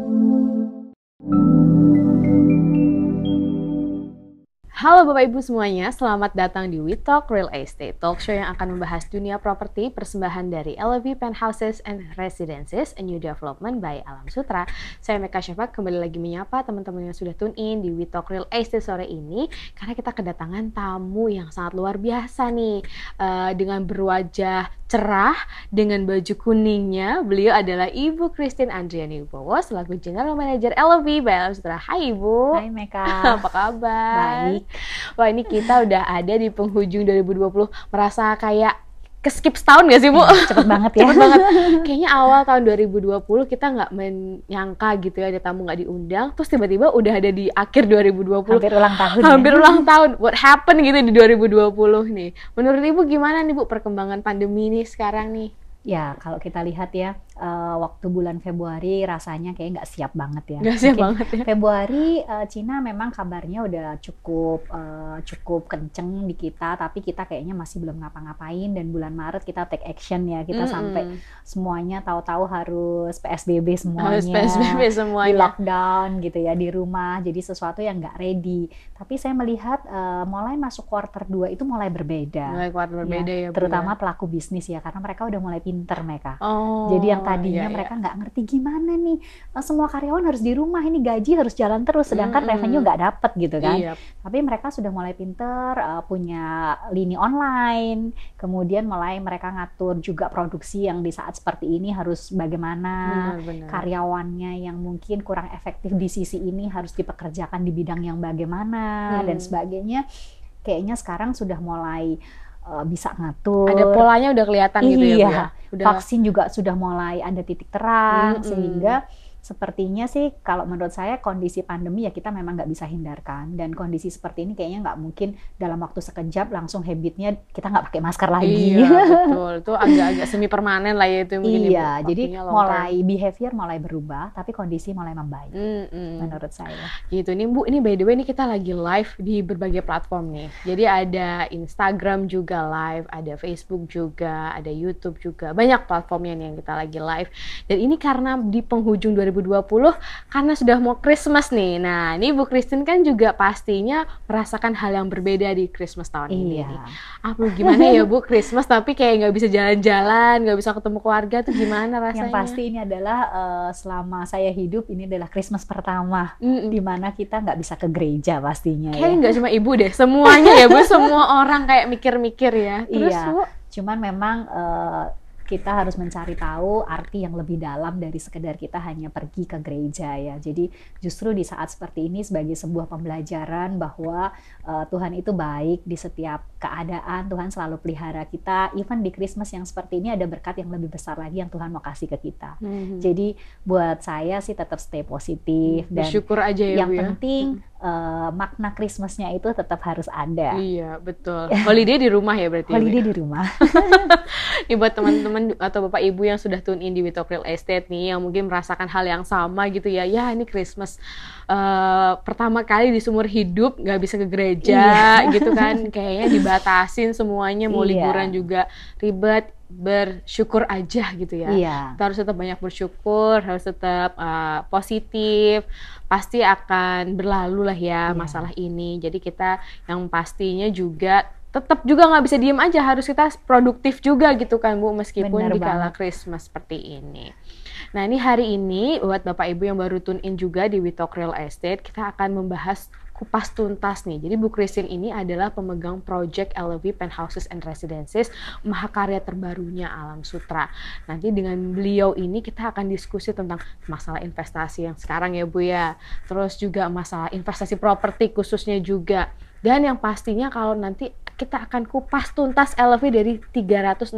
Música Halo Bapak Ibu semuanya, selamat datang di We Talk Real Estate, talk show yang akan membahas dunia properti persembahan dari LV Penthouses and Residences, a new development by Alam Sutra. Saya Meka Syafak, kembali lagi menyapa teman-teman yang sudah tune in di We Talk Real Estate sore ini, karena kita kedatangan tamu yang sangat luar biasa nih, uh, dengan berwajah cerah dengan baju kuningnya. Beliau adalah Ibu Christine Andriani Wibowo selaku General Manager LV by Alam Sutra. Hai Ibu. Hai Meka. Apa kabar? Baik. Wah ini kita udah ada di penghujung 2020 merasa kayak skip setahun gak sih Bu? Iya, cepet banget ya. Cepet banget. Kayaknya awal tahun 2020 kita nggak menyangka gitu ya ada tamu nggak diundang, terus tiba-tiba udah ada di akhir 2020. Hampir ulang tahun. Ya. Hampir ya. ulang tahun. What happened gitu di 2020 nih? Menurut Ibu gimana nih Bu perkembangan pandemi ini sekarang nih? Ya kalau kita lihat ya uh, waktu bulan Februari rasanya kayak nggak siap banget ya. Nggak siap okay. banget ya. Februari uh, Cina memang kabarnya udah cukup uh, cukup kenceng di kita, tapi kita kayaknya masih belum ngapa-ngapain dan bulan Maret kita take action ya. Kita mm -hmm. sampai semuanya tahu-tahu harus PSBB semuanya. Harus PSBB semuanya. Di lockdown gitu ya di rumah. Jadi sesuatu yang nggak ready. Tapi saya melihat uh, mulai masuk quarter 2 itu mulai berbeda. Mulai quarter iya, berbeda ya. ya terutama pelaku bisnis ya karena mereka udah mulai pinter mereka. Oh. Jadi yang Oh, tadinya iya, iya, mereka nggak ngerti gimana nih eh, semua karyawan harus di rumah ini gaji harus jalan terus sedangkan mm -hmm. revenue nggak dapet gitu kan yep. Iya. tapi mereka sudah mulai pinter eh, punya lini online kemudian mulai mereka ngatur juga produksi yang di saat seperti ini harus bagaimana benar, benar. karyawannya yang mungkin kurang efektif di sisi ini harus dipekerjakan di bidang yang bagaimana hmm. dan sebagainya kayaknya sekarang sudah mulai Eh, bisa ngatur. Ada polanya udah kelihatan iya, gitu ya, ya? Iya, Udah... Vaksin juga sudah mulai ada titik terang mm -hmm. sehingga sepertinya sih kalau menurut saya kondisi pandemi ya kita memang nggak bisa hindarkan dan kondisi seperti ini kayaknya nggak mungkin dalam waktu sekejap langsung habitnya kita nggak pakai masker lagi. Iya betul itu agak-agak semi permanen lah ya itu mungkin. Ya, iya ibu, jadi mulai behavior mulai berubah tapi kondisi mulai membaik mm -hmm. menurut saya. Gitu nih bu ini by the way ini kita lagi live di berbagai platform nih jadi ada Instagram juga live ada Facebook juga ada YouTube juga banyak platformnya nih yang kita lagi live dan ini karena di penghujung 2020 2020 karena sudah mau Christmas nih. Nah, ini Bu Christine kan juga pastinya merasakan hal yang berbeda di Christmas tahun iya. ini. Ah, Apa gimana ya Bu Christmas tapi kayak nggak bisa jalan-jalan, nggak bisa ketemu keluarga tuh gimana rasanya? Yang pasti ini adalah uh, selama saya hidup ini adalah Christmas pertama mm -mm. di mana kita nggak bisa ke gereja pastinya. Ya. Kayaknya nggak cuma ibu deh, semuanya ya Bu, semua orang kayak mikir-mikir ya. Terus iya. Bu, cuman memang uh, kita harus mencari tahu arti yang lebih dalam dari sekedar kita hanya pergi ke gereja ya. Jadi justru di saat seperti ini sebagai sebuah pembelajaran bahwa uh, Tuhan itu baik di setiap keadaan, Tuhan selalu pelihara kita. Even di Christmas yang seperti ini ada berkat yang lebih besar lagi yang Tuhan mau kasih ke kita. Mm-hmm. Jadi buat saya sih tetap stay positif mhm. dan bersyukur aja ya. Yang ya? penting uh, makna Christmasnya itu tetap harus ada. Iya betul. Holiday di rumah ya berarti. Ya, Holiday ya? di rumah. Ini buat teman-teman atau bapak ibu yang sudah tune in di Without Real Estate nih yang mungkin merasakan hal yang sama gitu ya. Ya ini Christmas uh, pertama kali di seumur hidup nggak bisa ke gereja iya. gitu kan kayaknya dibatasin semuanya mau iya. liburan juga ribet bersyukur aja gitu ya. Iya. Kita harus tetap banyak bersyukur, harus tetap uh, positif. Pasti akan berlalu lah ya iya. masalah ini. Jadi kita yang pastinya juga tetap juga nggak bisa diem aja, harus kita produktif juga gitu kan Bu, meskipun di kala Christmas seperti ini. Nah ini hari ini buat Bapak Ibu yang baru tune in juga di Witok Real Estate, kita akan membahas kupas tuntas nih. Jadi Bu Christine ini adalah pemegang project LV Penthouses and Residences mahakarya terbarunya Alam Sutra. Nanti dengan beliau ini kita akan diskusi tentang masalah investasi yang sekarang ya Bu ya. Terus juga masalah investasi properti khususnya juga dan yang pastinya kalau nanti kita akan kupas tuntas LV dari 360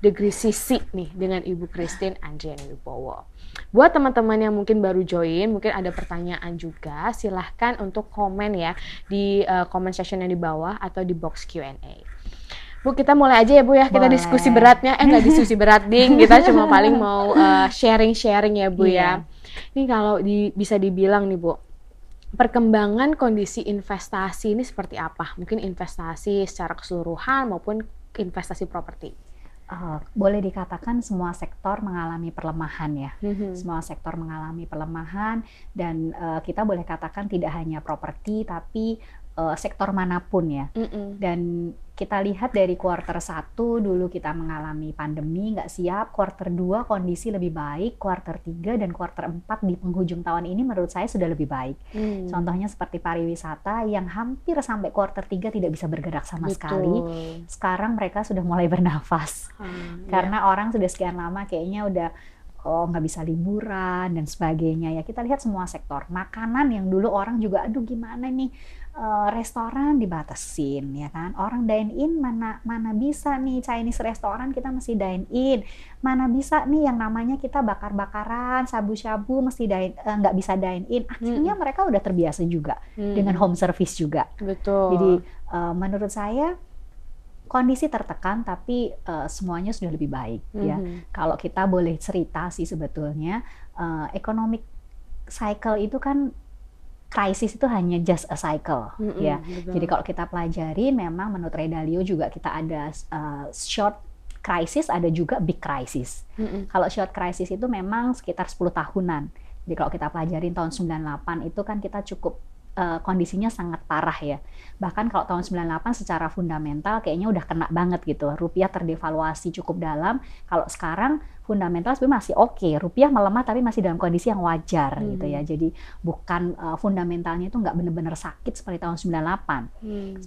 degree sisi nih dengan Ibu Christine Andriani Wibowo. Buat teman-teman yang mungkin baru join, mungkin ada pertanyaan juga, silahkan untuk komen ya di uh, comment section yang di bawah atau di box Q&A. Bu, kita mulai aja ya Bu ya. Kita Boleh. diskusi beratnya, eh nggak diskusi berat ding. Kita cuma paling mau eh, sharing-sharing uh, ya Bu ya. iya. ya. Ini kalau di, bisa dibilang nih Bu, perkembangan kondisi investasi ini seperti apa? Mungkin investasi secara keseluruhan maupun investasi properti. Uh, boleh dikatakan semua sektor mengalami perlemahan ya, mm-hmm. semua sektor mengalami perlemahan dan uh, kita boleh katakan tidak hanya properti tapi uh, sektor manapun ya. Mm -mm. Dan kita lihat dari quarter 1 dulu kita mengalami pandemi nggak siap, quarter 2 kondisi lebih baik, quarter 3 dan quarter 4 di penghujung tahun ini menurut saya sudah lebih baik. Mm. Contohnya seperti pariwisata yang hampir sampai quarter 3 tidak bisa bergerak sama Betul. sekali. Sekarang mereka sudah mulai bernafas. Hmm, Karena yeah. orang sudah sekian lama kayaknya udah oh nggak bisa liburan dan sebagainya ya kita lihat semua sektor makanan yang dulu orang juga aduh gimana nih Eh, restoran dibatasin ya kan orang dine in mana mana bisa nih Chinese restoran kita mesti dine in mana bisa nih yang namanya kita bakar bakaran sabu sabu mesti dine eh, nggak uh, bisa dine in akhirnya hmm. mereka udah terbiasa juga hmm. dengan home service juga betul jadi uh, menurut saya kondisi tertekan tapi uh, semuanya sudah lebih baik ya. -hmm. ya kalau kita boleh cerita sih sebetulnya uh, economic cycle itu kan krisis itu hanya just a cycle mm -hmm, ya. Betul. Jadi kalau kita pelajari memang menurut Ray Dalio juga kita ada uh, short crisis ada juga big crisis. Mm -hmm. Kalau short crisis itu memang sekitar 10 tahunan. Jadi kalau kita pelajarin tahun 98 itu kan kita cukup uh, kondisinya sangat parah ya. Bahkan kalau tahun 98 secara fundamental kayaknya udah kena banget gitu. Rupiah terdevaluasi cukup dalam. Kalau sekarang fundamental sebenarnya masih oke. Okay. Rupiah melemah tapi masih dalam kondisi yang wajar hmm. gitu ya. Jadi bukan uh, fundamentalnya itu nggak bener-bener sakit seperti tahun 98. Hmm.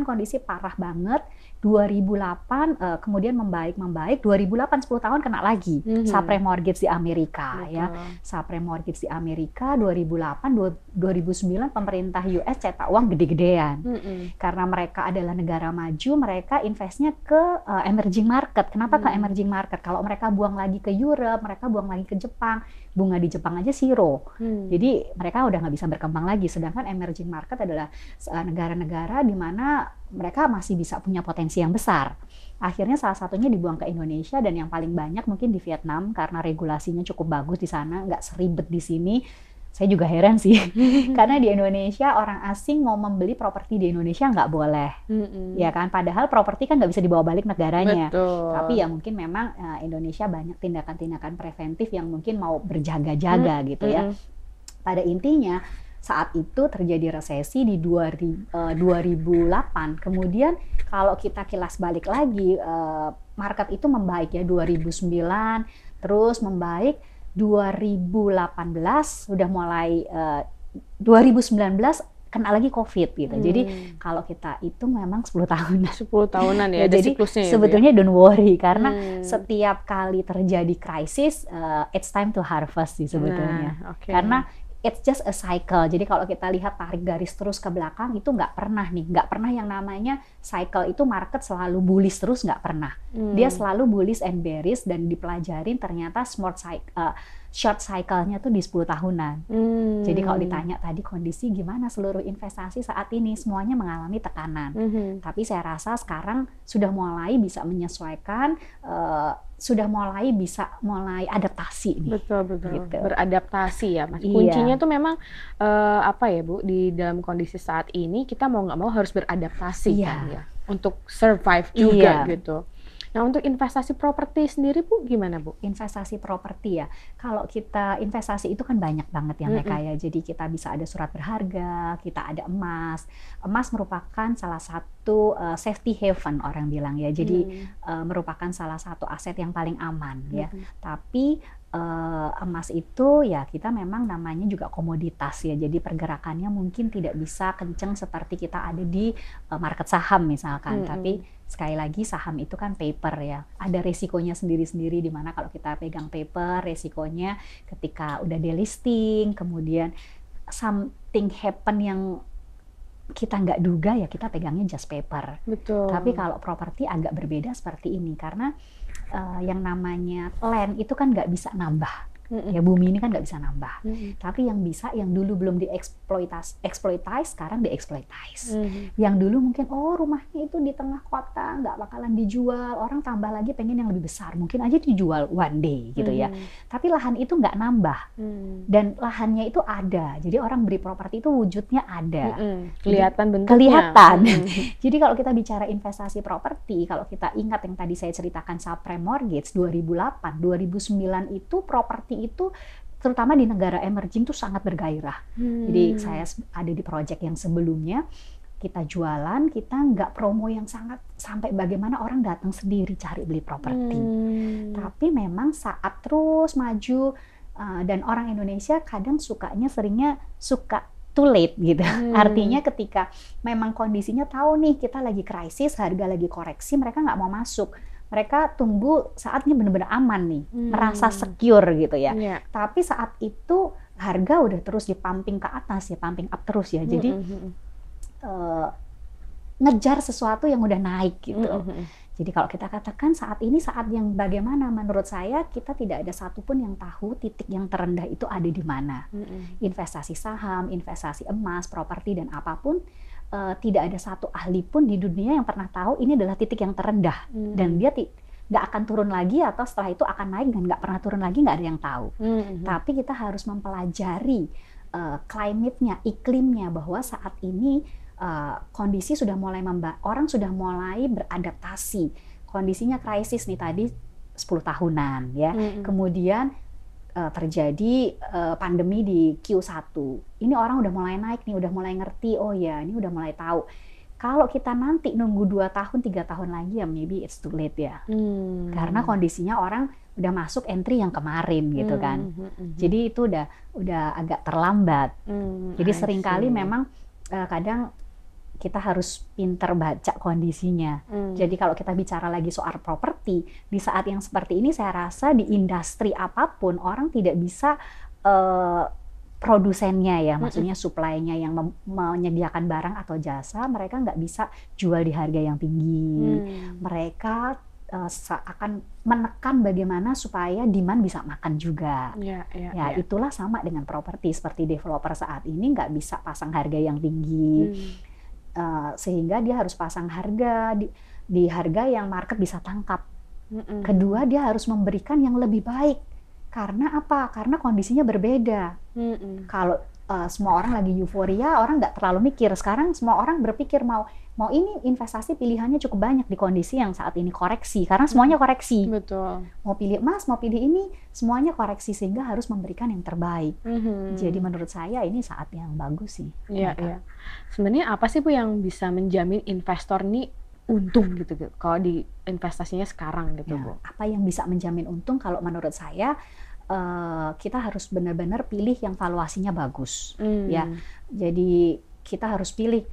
98 kondisi parah banget 2008 uh, eh, kemudian membaik membaik 2008 10 tahun kena lagi mm -hmm. subprime mortgage di Amerika Betul. ya subprime mortgage di Amerika 2008 2009 pemerintah US cetak uang gede-gedean mm -hmm. karena mereka adalah negara maju mereka investnya ke uh, emerging market kenapa mm -hmm. ke mhm. emerging market kalau mereka buang lagi ke Europe mereka buang lagi ke Jepang bunga di Jepang aja siro. Hmm. Jadi mereka udah nggak bisa berkembang lagi. Sedangkan emerging market adalah eh, negara-negara di mana mereka masih bisa punya potensi yang besar. Akhirnya salah satunya dibuang ke Indonesia dan yang paling banyak mungkin di Vietnam karena regulasinya cukup bagus di sana, nggak seribet di sini saya juga heran sih karena di Indonesia orang asing mau membeli properti di Indonesia nggak boleh mm-hmm. ya kan padahal properti kan nggak bisa dibawa balik negaranya Betul. tapi ya mungkin memang uh, Indonesia banyak tindakan-tindakan preventif yang mungkin mau berjaga-jaga mm-hmm. gitu ya pada intinya saat itu terjadi resesi di 2008. Eh, Kemudian kalau kita kilas balik lagi, eh, market itu membaik ya 2009, terus membaik 2018 sudah mulai uh, eh, 2019 kena lagi COVID gitu. Hmm. Jadi kalau kita itu memang 10 tahun 10 tahunan ya. ya jadi ya, ya? sebetulnya ya? don't worry karena hmm. setiap kali terjadi krisis uh, it's time to harvest sih sebetulnya. Nah, okay. Karena it's just a cycle. Jadi kalau kita lihat tarik garis terus ke belakang itu nggak pernah nih, nggak pernah yang namanya cycle itu market selalu bullish terus nggak pernah. Hmm. Dia selalu bullish and bearish dan dipelajarin ternyata smart cycle. Uh, short cycle-nya tuh di 10 tahunan. Hmm. Jadi kalau ditanya tadi kondisi gimana seluruh investasi saat ini semuanya mengalami tekanan. -hmm. Tapi saya rasa sekarang sudah mulai bisa menyesuaikan uh, sudah mulai bisa mulai adaptasi nih. Betul betul. Gitu. Beradaptasi ya, Mas. Iya. Kuncinya tuh memang uh, apa ya, Bu? Di dalam kondisi saat ini kita mau nggak mau harus beradaptasi iya. kan ya untuk survive juga iya. gitu. Nah, untuk investasi properti sendiri Bu gimana Bu? Investasi properti ya. Kalau kita investasi itu kan banyak banget yang mereka mm -hmm. ya. Jadi kita bisa ada surat berharga, kita ada emas. Emas merupakan salah satu uh, safety haven orang bilang ya. Jadi mm. uh, merupakan salah satu aset yang paling aman ya. Mm -hmm. Tapi uh, emas itu ya kita memang namanya juga komoditas ya jadi pergerakannya mungkin tidak bisa kenceng seperti kita ada di uh, market saham misalkan mm -hmm. tapi sekali lagi saham itu kan paper ya. Ada resikonya sendiri-sendiri di mana kalau kita pegang paper, resikonya ketika udah delisting, kemudian something happen yang kita nggak duga ya kita pegangnya just paper. Betul. Tapi kalau properti agak berbeda seperti ini karena uh, yang namanya land itu kan nggak bisa nambah Ya, Mm-mm. Ya bumi ini kan nggak bisa nambah. Mm-mm. Tapi yang bisa yang dulu belum dieksploitasi, eksploitasi sekarang dieksploitasi. Mm-hmm. Yang dulu mungkin oh rumahnya itu di tengah kota nggak bakalan dijual, orang tambah lagi pengen yang lebih besar, mungkin aja dijual one day gitu mm-hmm. ya. Tapi lahan itu nggak nambah mm-hmm. dan lahannya itu ada. Jadi orang beri properti itu wujudnya ada. Mm-hmm. Kelihatan bentuknya. Kelihatan. Mm-hmm. Jadi kalau kita bicara investasi properti, kalau kita ingat yang tadi saya ceritakan subprime mortgage 2008, 2009 itu properti itu terutama di negara emerging tuh sangat bergairah. Hmm. Jadi saya ada di proyek yang sebelumnya kita jualan, kita nggak promo yang sangat sampai bagaimana orang datang sendiri cari beli properti. Hmm. Tapi memang saat terus maju uh, dan orang Indonesia kadang sukanya seringnya suka too late gitu. Hmm. Artinya ketika memang kondisinya tahu nih kita lagi krisis, harga lagi koreksi, mereka nggak mau masuk mereka tunggu saatnya benar-benar aman nih, hmm. merasa secure gitu ya. Yeah. Tapi saat itu harga udah terus dipamping ke atas ya, pumping up terus ya. Jadi mm -hmm. uh, ngejar sesuatu yang udah naik gitu. Mm -hmm. Jadi kalau kita katakan saat ini saat yang bagaimana menurut saya kita tidak ada satupun yang tahu titik yang terendah itu ada di mana. Mm -hmm. Investasi saham, investasi emas, properti dan apapun uh, tidak ada satu ahli pun di dunia yang pernah tahu ini adalah titik yang terendah hmm. dan dia nggak akan turun lagi atau setelah itu akan naik dan nggak pernah turun lagi nggak ada yang tahu. Hmm. Tapi kita harus mempelajari uh, climate-nya, iklimnya bahwa saat ini uh, kondisi sudah mulai memba orang sudah mulai beradaptasi. Kondisinya krisis nih tadi 10 tahunan ya. Hmm. Kemudian Eh, terjadi eh, pandemi di Q1. Ini orang udah mulai naik nih, udah mulai ngerti, oh ya ini udah mulai tahu. Kalau kita nanti nunggu 2 tahun, 3 tahun lagi ya maybe it's too late ya. Hmm. Karena kondisinya orang udah masuk entry yang kemarin gitu kan. Hmm, hmm, hmm. Jadi itu udah udah agak terlambat. Hmm, Jadi sering seringkali memang uh, kadang kita harus pinter baca kondisinya. Hmm. Jadi kalau kita bicara lagi soal properti, di saat yang seperti ini saya rasa di industri apapun orang tidak bisa uh, produsennya ya, maksudnya suplainya yang menyediakan barang atau jasa, mereka nggak bisa jual di harga yang tinggi. Hmm. Mereka eh, akan menekan bagaimana supaya demand bisa makan juga. Ya, ya, ya, ya. itulah sama dengan properti seperti developer saat ini nggak bisa pasang harga yang tinggi. Hmm uh, sehingga dia harus pasang harga di, di harga yang market bisa tangkap. Mm-mm. Kedua, dia harus memberikan yang lebih baik. Karena apa? Karena kondisinya berbeda. Kalau uh, semua orang lagi euforia, orang nggak terlalu mikir. Sekarang semua orang berpikir mau mau ini investasi pilihannya cukup banyak di kondisi yang saat ini koreksi karena semuanya koreksi. Betul. Mau pilih emas, mau pilih ini, semuanya koreksi sehingga harus memberikan yang terbaik. Mm-hmm. Jadi menurut saya ini saat yang bagus sih. Iya, iya. Sebenarnya apa sih Bu yang bisa menjamin investor nih untung gitu, gitu kalau di investasinya sekarang gitu ya, Bu? Apa yang bisa menjamin untung kalau menurut saya Eh, kita harus benar-benar pilih yang valuasinya bagus hmm. ya jadi kita harus pilih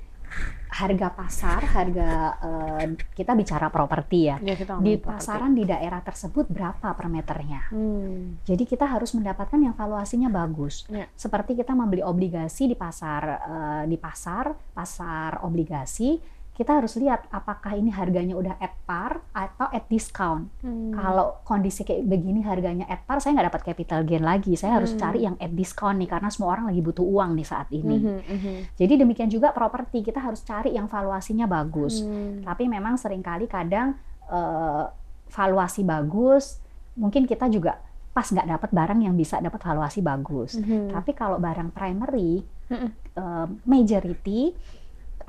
harga pasar, harga uh, kita bicara properti ya. ya kita di pasaran property. di daerah tersebut berapa per meternya. Hmm. Jadi kita harus mendapatkan yang valuasinya bagus. Ya. Seperti kita membeli obligasi di pasar uh, di pasar pasar obligasi kita harus lihat apakah ini harganya udah at par atau at discount. Hmm. Kalau kondisi kayak begini harganya at par, saya nggak dapat capital gain lagi. Saya harus hmm. cari yang at discount nih karena semua orang lagi butuh uang nih saat ini. Hmm, hmm. hmm. Jadi demikian juga properti kita harus cari yang valuasinya bagus. Hmm. Tapi memang seringkali kadang uh, valuasi bagus, mungkin kita juga pas nggak dapat barang yang bisa dapat valuasi bagus. Hmm. Tapi kalau barang primary, hmm. uh, majority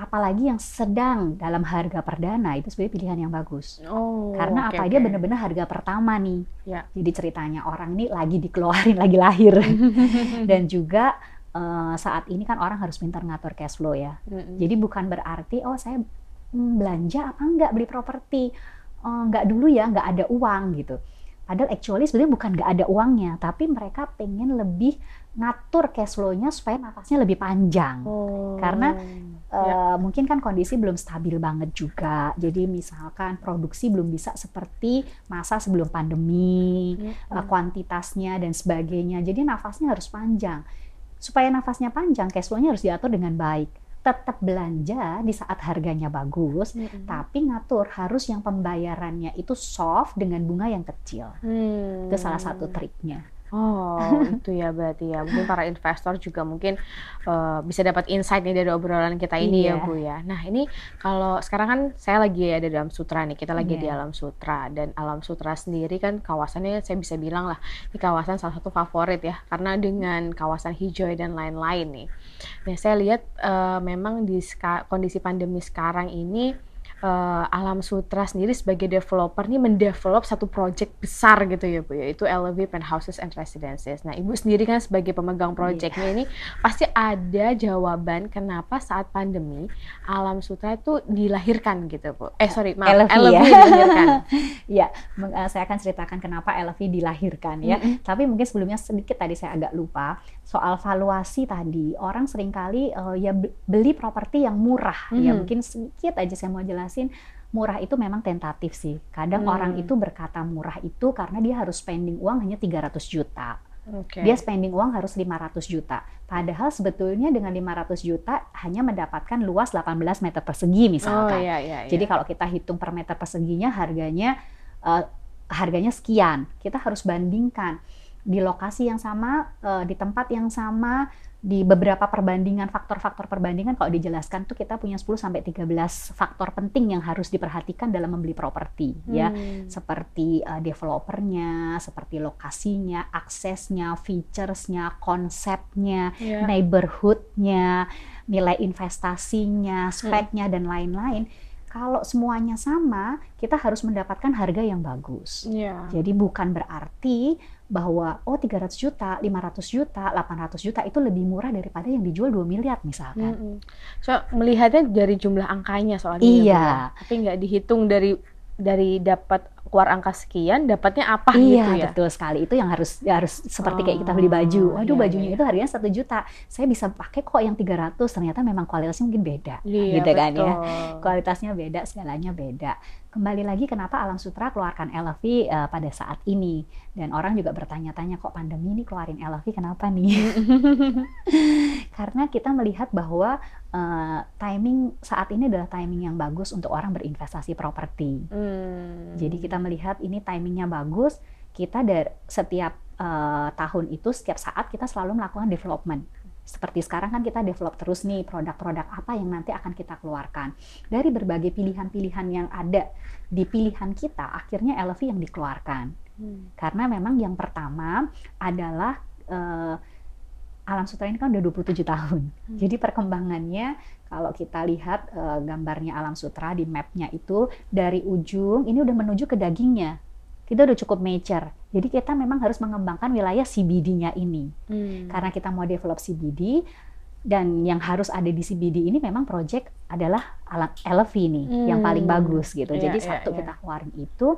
apalagi yang sedang dalam harga perdana itu sebenarnya pilihan yang bagus. Oh, Karena okay, apa okay. dia benar-benar harga pertama nih. Yeah. Jadi ceritanya orang ini lagi dikeluarin, lagi lahir. Dan juga uh, saat ini kan orang harus pintar ngatur cash flow ya. Mm -hmm. Jadi bukan berarti oh saya belanja apa enggak beli properti. Oh, enggak dulu ya, enggak ada uang gitu. Padahal actually sebenarnya bukan nggak ada uangnya, tapi mereka pengen lebih ngatur cash flow-nya supaya nafasnya lebih panjang. Oh. Karena ya. uh, mungkin kan kondisi belum stabil banget juga. Jadi misalkan produksi belum bisa seperti masa sebelum pandemi, ya. uh, kuantitasnya dan sebagainya. Jadi nafasnya harus panjang. Supaya nafasnya panjang, cash flow-nya harus diatur dengan baik tetap belanja di saat harganya bagus, hmm. tapi ngatur harus yang pembayarannya itu soft dengan bunga yang kecil. Hmm. Itu salah satu triknya. Oh, itu ya berarti ya. Mungkin para investor juga mungkin uh, bisa dapat insight nih dari obrolan kita ini ya, iya. ya, Bu ya. Nah, ini kalau sekarang kan saya lagi ada dalam Sutra nih. Kita lagi yeah. di iya. Alam Sutra dan Alam Sutra sendiri kan kawasannya saya bisa bilang lah, di kawasan salah satu favorit ya karena dengan kawasan hijau dan lain-lain nih. Nah, saya lihat uh, memang di kondisi pandemi sekarang ini uh, Alam Sutra sendiri sebagai developer nih mendevelop satu project besar gitu ya Bu, yaitu LV Penthouses and Residences. Nah, Ibu sendiri kan sebagai pemegang iya. projectnya yeah. ini pasti ada jawaban kenapa saat pandemi Alam Sutra itu dilahirkan gitu Bu. Eh sorry, maaf, LV, LV ya. dilahirkan. ya, saya akan ceritakan kenapa LV dilahirkan ya. Mm -hmm. Tapi mungkin sebelumnya sedikit tadi saya agak lupa soal valuasi tadi orang seringkali uh, ya beli properti yang murah -hmm. ya mhm. mungkin sedikit aja saya mau jelasin murah itu memang tentatif sih kadang hmm. orang itu berkata murah itu karena dia harus spending uang hanya 300 juta Okay. Dia spending uang harus 500 juta. Padahal sebetulnya dengan 500 juta hanya mendapatkan luas 18 meter persegi misalkan. Oh, iya, iya, iya, Jadi kalau kita hitung per meter perseginya harganya uh, harganya sekian. Kita harus bandingkan di lokasi yang sama, uh, di tempat yang sama, di beberapa perbandingan faktor-faktor perbandingan kalau dijelaskan tuh kita punya 10 sampai 13 faktor penting yang harus diperhatikan dalam membeli properti ya. hmm. ya seperti uh, developernya, seperti lokasinya, aksesnya, featuresnya, konsepnya, yeah. neighborhoodnya, nilai investasinya, hmm. speknya hmm. dan lain-lain kalau semuanya sama, kita harus mendapatkan harga yang bagus. Yeah. Jadi bukan berarti bahwa oh 300 juta, 500 juta, 800 juta itu lebih murah daripada yang dijual 2 miliar misalkan. Mm -hmm. So melihatnya dari jumlah angkanya soalnya. Ya, ya. Iya. tapi nggak dihitung dari dari dapat keluar angka sekian dapatnya apa iya, gitu ya. betul sekali. Itu yang harus ya harus seperti oh, kayak kita beli oh, baju. Iya, Waduh, iya, bajunya iya. itu harganya satu juta. Saya bisa pakai kok yang 300. Ternyata memang kualitasnya mungkin beda. Iya, gitu betul. kan ya. Kualitasnya beda, segalanya beda. Kembali lagi kenapa Alam Sutra keluarkan LV uh, eh, pada saat ini dan orang juga bertanya-tanya kok pandemi ini keluarin LV kenapa nih? Karena kita melihat bahwa uh, timing saat ini adalah timing yang bagus untuk orang berinvestasi properti. Hmm. Jadi kita melihat ini timingnya bagus, kita dari setiap uh, tahun itu setiap saat kita selalu melakukan development. Seperti sekarang kan kita develop terus nih produk-produk apa yang nanti akan kita keluarkan. Dari berbagai pilihan-pilihan yang ada di pilihan kita, akhirnya LV yang dikeluarkan. Hmm. Karena memang yang pertama adalah uh, Alam Sutra ini kan udah 27 tahun. Hmm. Jadi perkembangannya kalau kita lihat e, gambarnya Alam Sutra di mapnya itu dari ujung ini udah menuju ke dagingnya. Kita udah cukup mature. Jadi kita memang harus mengembangkan wilayah CBD-nya ini. Hmm. Karena kita mau develop CBD dan yang harus ada di CBD ini memang project adalah alam Elevi ini hmm. yang paling bagus gitu. Yeah, Jadi yeah, satu yeah. kita keluarin itu,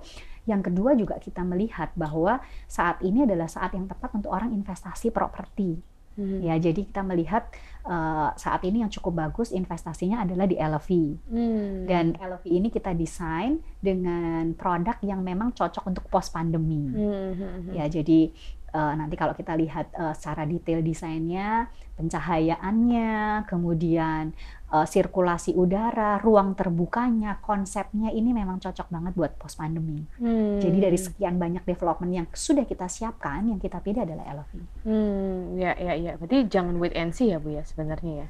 yang kedua juga kita melihat bahwa saat ini adalah saat yang tepat untuk orang investasi properti Hmm. Ya, jadi kita melihat uh, saat ini yang cukup bagus investasinya adalah di LV. Hmm. Dan LV ini kita desain dengan produk yang memang cocok untuk post pandemi. Hmm. hmm, hmm. Ya, jadi uh, nanti kalau kita lihat uh, secara detail desainnya, pencahayaannya, kemudian uh, sirkulasi udara, ruang terbukanya, konsepnya ini memang cocok banget buat post pandemi. Hmm. Jadi dari sekian banyak development yang sudah kita siapkan, yang kita pilih adalah Elevate. Hmm, ya ya ya. Berarti jangan wait and see ya Bu ya sebenarnya ya.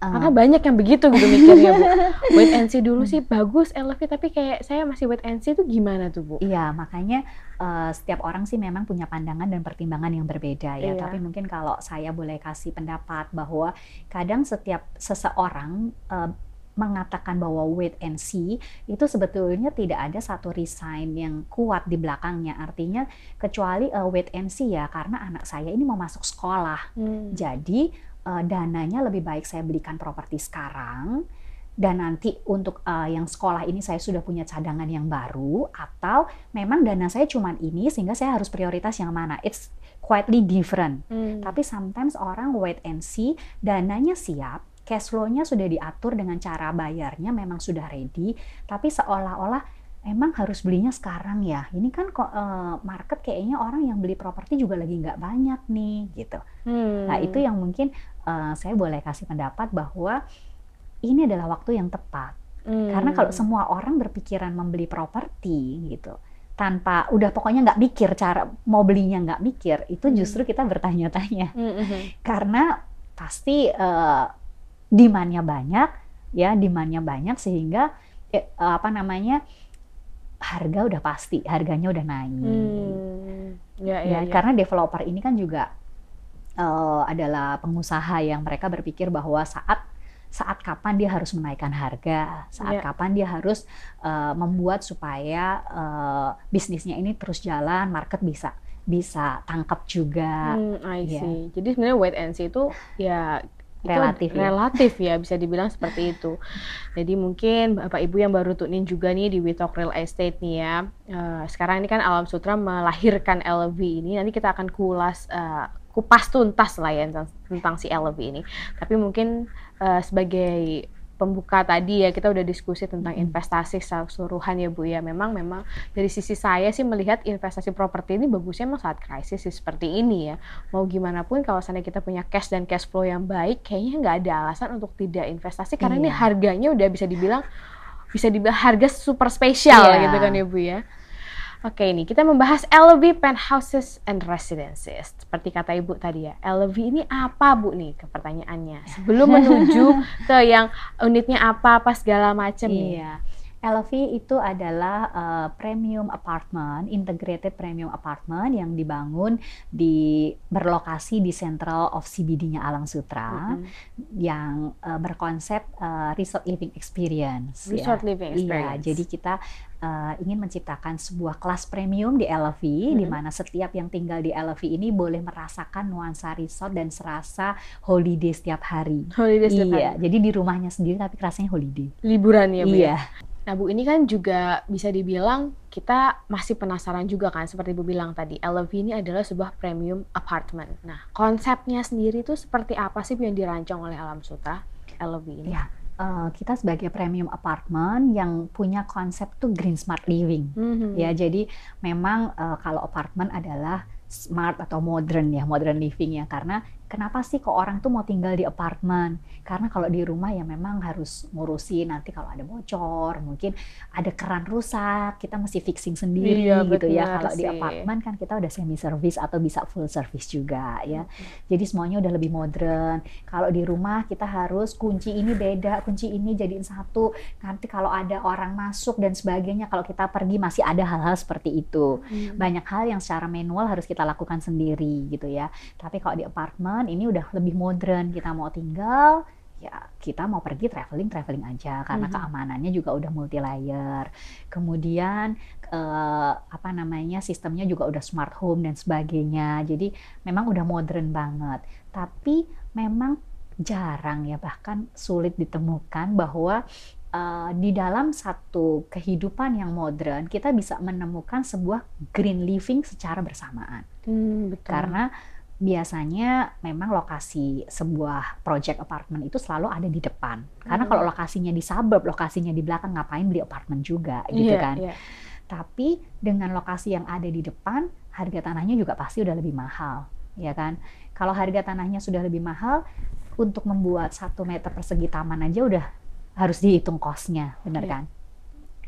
Uh. Karena banyak yang begitu gitu mikirnya bu. Wait and see dulu sih bagus, I love you. Tapi kayak saya masih wait and see itu gimana tuh bu? Iya makanya uh, setiap orang sih memang punya pandangan dan pertimbangan yang berbeda ya. Iya. Tapi mungkin kalau saya boleh kasih pendapat bahwa kadang setiap seseorang uh, mengatakan bahwa wait and see itu sebetulnya tidak ada satu resign yang kuat di belakangnya artinya kecuali uh, wait and see ya karena anak saya ini mau masuk sekolah hmm. jadi uh, dananya lebih baik saya belikan properti sekarang dan nanti untuk uh, yang sekolah ini saya sudah punya cadangan yang baru atau memang dana saya cuma ini sehingga saya harus prioritas yang mana it's quietly different hmm. tapi sometimes orang wait and see dananya siap cash flow-nya sudah diatur dengan cara bayarnya memang sudah ready tapi seolah-olah emang harus belinya sekarang ya. Ini kan kok uh, market kayaknya orang yang beli properti juga lagi nggak banyak nih gitu. Hmm. Nah itu hmm. yang mungkin uh, saya boleh kasih pendapat bahwa ini adalah waktu yang tepat. Hmm. Karena kalau hmm. semua orang berpikiran membeli properti gitu tanpa udah pokoknya nggak mikir cara mau belinya nggak mikir itu hmm. justru kita bertanya-tanya hmm. karena pasti uh, demandnya banyak ya demandnya banyak sehingga eh, apa namanya harga udah pasti, harganya udah naik. Hmm. Ya, ya, ya, ya. Karena developer ini kan juga uh, adalah pengusaha yang mereka berpikir bahwa saat saat kapan dia harus menaikkan harga, saat yeah. kapan dia harus uh, membuat supaya uh, bisnisnya ini terus jalan, market bisa bisa tangkap juga. Hmm, I ya. see. Yeah. Jadi sebenarnya wait and see itu ya relatif ya. relatif ya bisa dibilang seperti itu. Jadi mungkin Bapak Ibu yang baru tunin juga nih di Witok Real Estate nih ya. Eh, sekarang ini kan Alam Sutra melahirkan LV ini nanti kita akan kulas uh, kupas tuntas lah ya tentang, tentang si LV ini. Tapi mungkin uh, sebagai pembuka tadi ya kita udah diskusi tentang investasi secara keseluruhan ya Bu ya. Memang memang dari sisi saya sih melihat investasi properti ini bagusnya memang saat krisis sih seperti ini ya. Mau gimana pun kalau seandainya kita punya cash dan cash flow yang baik, kayaknya nggak ada alasan untuk tidak investasi karena iya. ini harganya udah bisa dibilang bisa dibilang harga super spesial iya. gitu kan ya Bu ya. Oke ini kita membahas LV Penthouses and Residences. Seperti kata Ibu tadi ya, LV ini apa Bu nih ke pertanyaannya? Sebelum menuju ke yang unitnya apa apa segala macam iya. LV itu adalah uh, premium apartment, integrated premium apartment yang dibangun di berlokasi di central of CBD-nya Alang Sutra mm -hmm. yang uh, berkonsep uh, resort living experience. Ya. Resort ya. living iya, experience. Iya, jadi kita uh, ingin menciptakan sebuah kelas premium di LV, mm-hmm. di mana setiap yang tinggal di LV ini boleh merasakan nuansa resort dan serasa holiday setiap hari. Holiday setiap iya, hari. Jadi di rumahnya sendiri tapi rasanya holiday. Liburan ya, Bu. Ya? Iya. Nah, Bu, ini kan juga bisa dibilang kita masih penasaran juga kan seperti Bu bilang tadi, LV ini adalah sebuah premium apartment. Nah, konsepnya sendiri itu seperti apa sih yang dirancang oleh Alam Sutra LV ini? Iya. Uh, kita sebagai premium apartment yang punya konsep tuh green smart living, mm-hmm. ya. Jadi memang uh, kalau apartment adalah smart atau modern ya modern living ya karena kenapa sih kok orang tuh mau tinggal di apartemen? Karena kalau di rumah ya memang harus ngurusin nanti kalau ada bocor, mungkin ada keran rusak, kita mesti fixing sendiri iya, gitu ya. Kalau di apartemen kan kita udah semi service atau bisa full service juga ya. Hmm. Jadi semuanya udah lebih modern. Kalau di rumah kita harus kunci ini beda, kunci ini jadiin satu. Nanti kalau ada orang masuk dan sebagainya, kalau kita pergi masih ada hal-hal seperti itu. Hmm. Banyak hal yang secara manual harus kita lakukan sendiri gitu ya. Tapi kalau di apartemen zaman ini udah lebih modern kita mau tinggal ya kita mau pergi traveling traveling aja karena mm -hmm. keamanannya juga udah multi layer kemudian eh, apa namanya sistemnya juga udah smart home dan sebagainya jadi memang udah modern banget tapi memang jarang ya bahkan sulit ditemukan bahwa uh, di dalam satu kehidupan yang modern kita bisa menemukan sebuah green living secara bersamaan. Hmm, betul. Karena biasanya memang lokasi sebuah project apartemen itu selalu ada di depan. Karena hmm. kalau lokasinya di suburb, lokasinya di belakang ngapain beli apartemen juga gitu yeah, kan. Yeah. Tapi dengan lokasi yang ada di depan, harga tanahnya juga pasti udah lebih mahal, ya kan? Kalau harga tanahnya sudah lebih mahal, untuk membuat satu meter persegi taman aja udah harus dihitung kosnya, bener yeah. kan?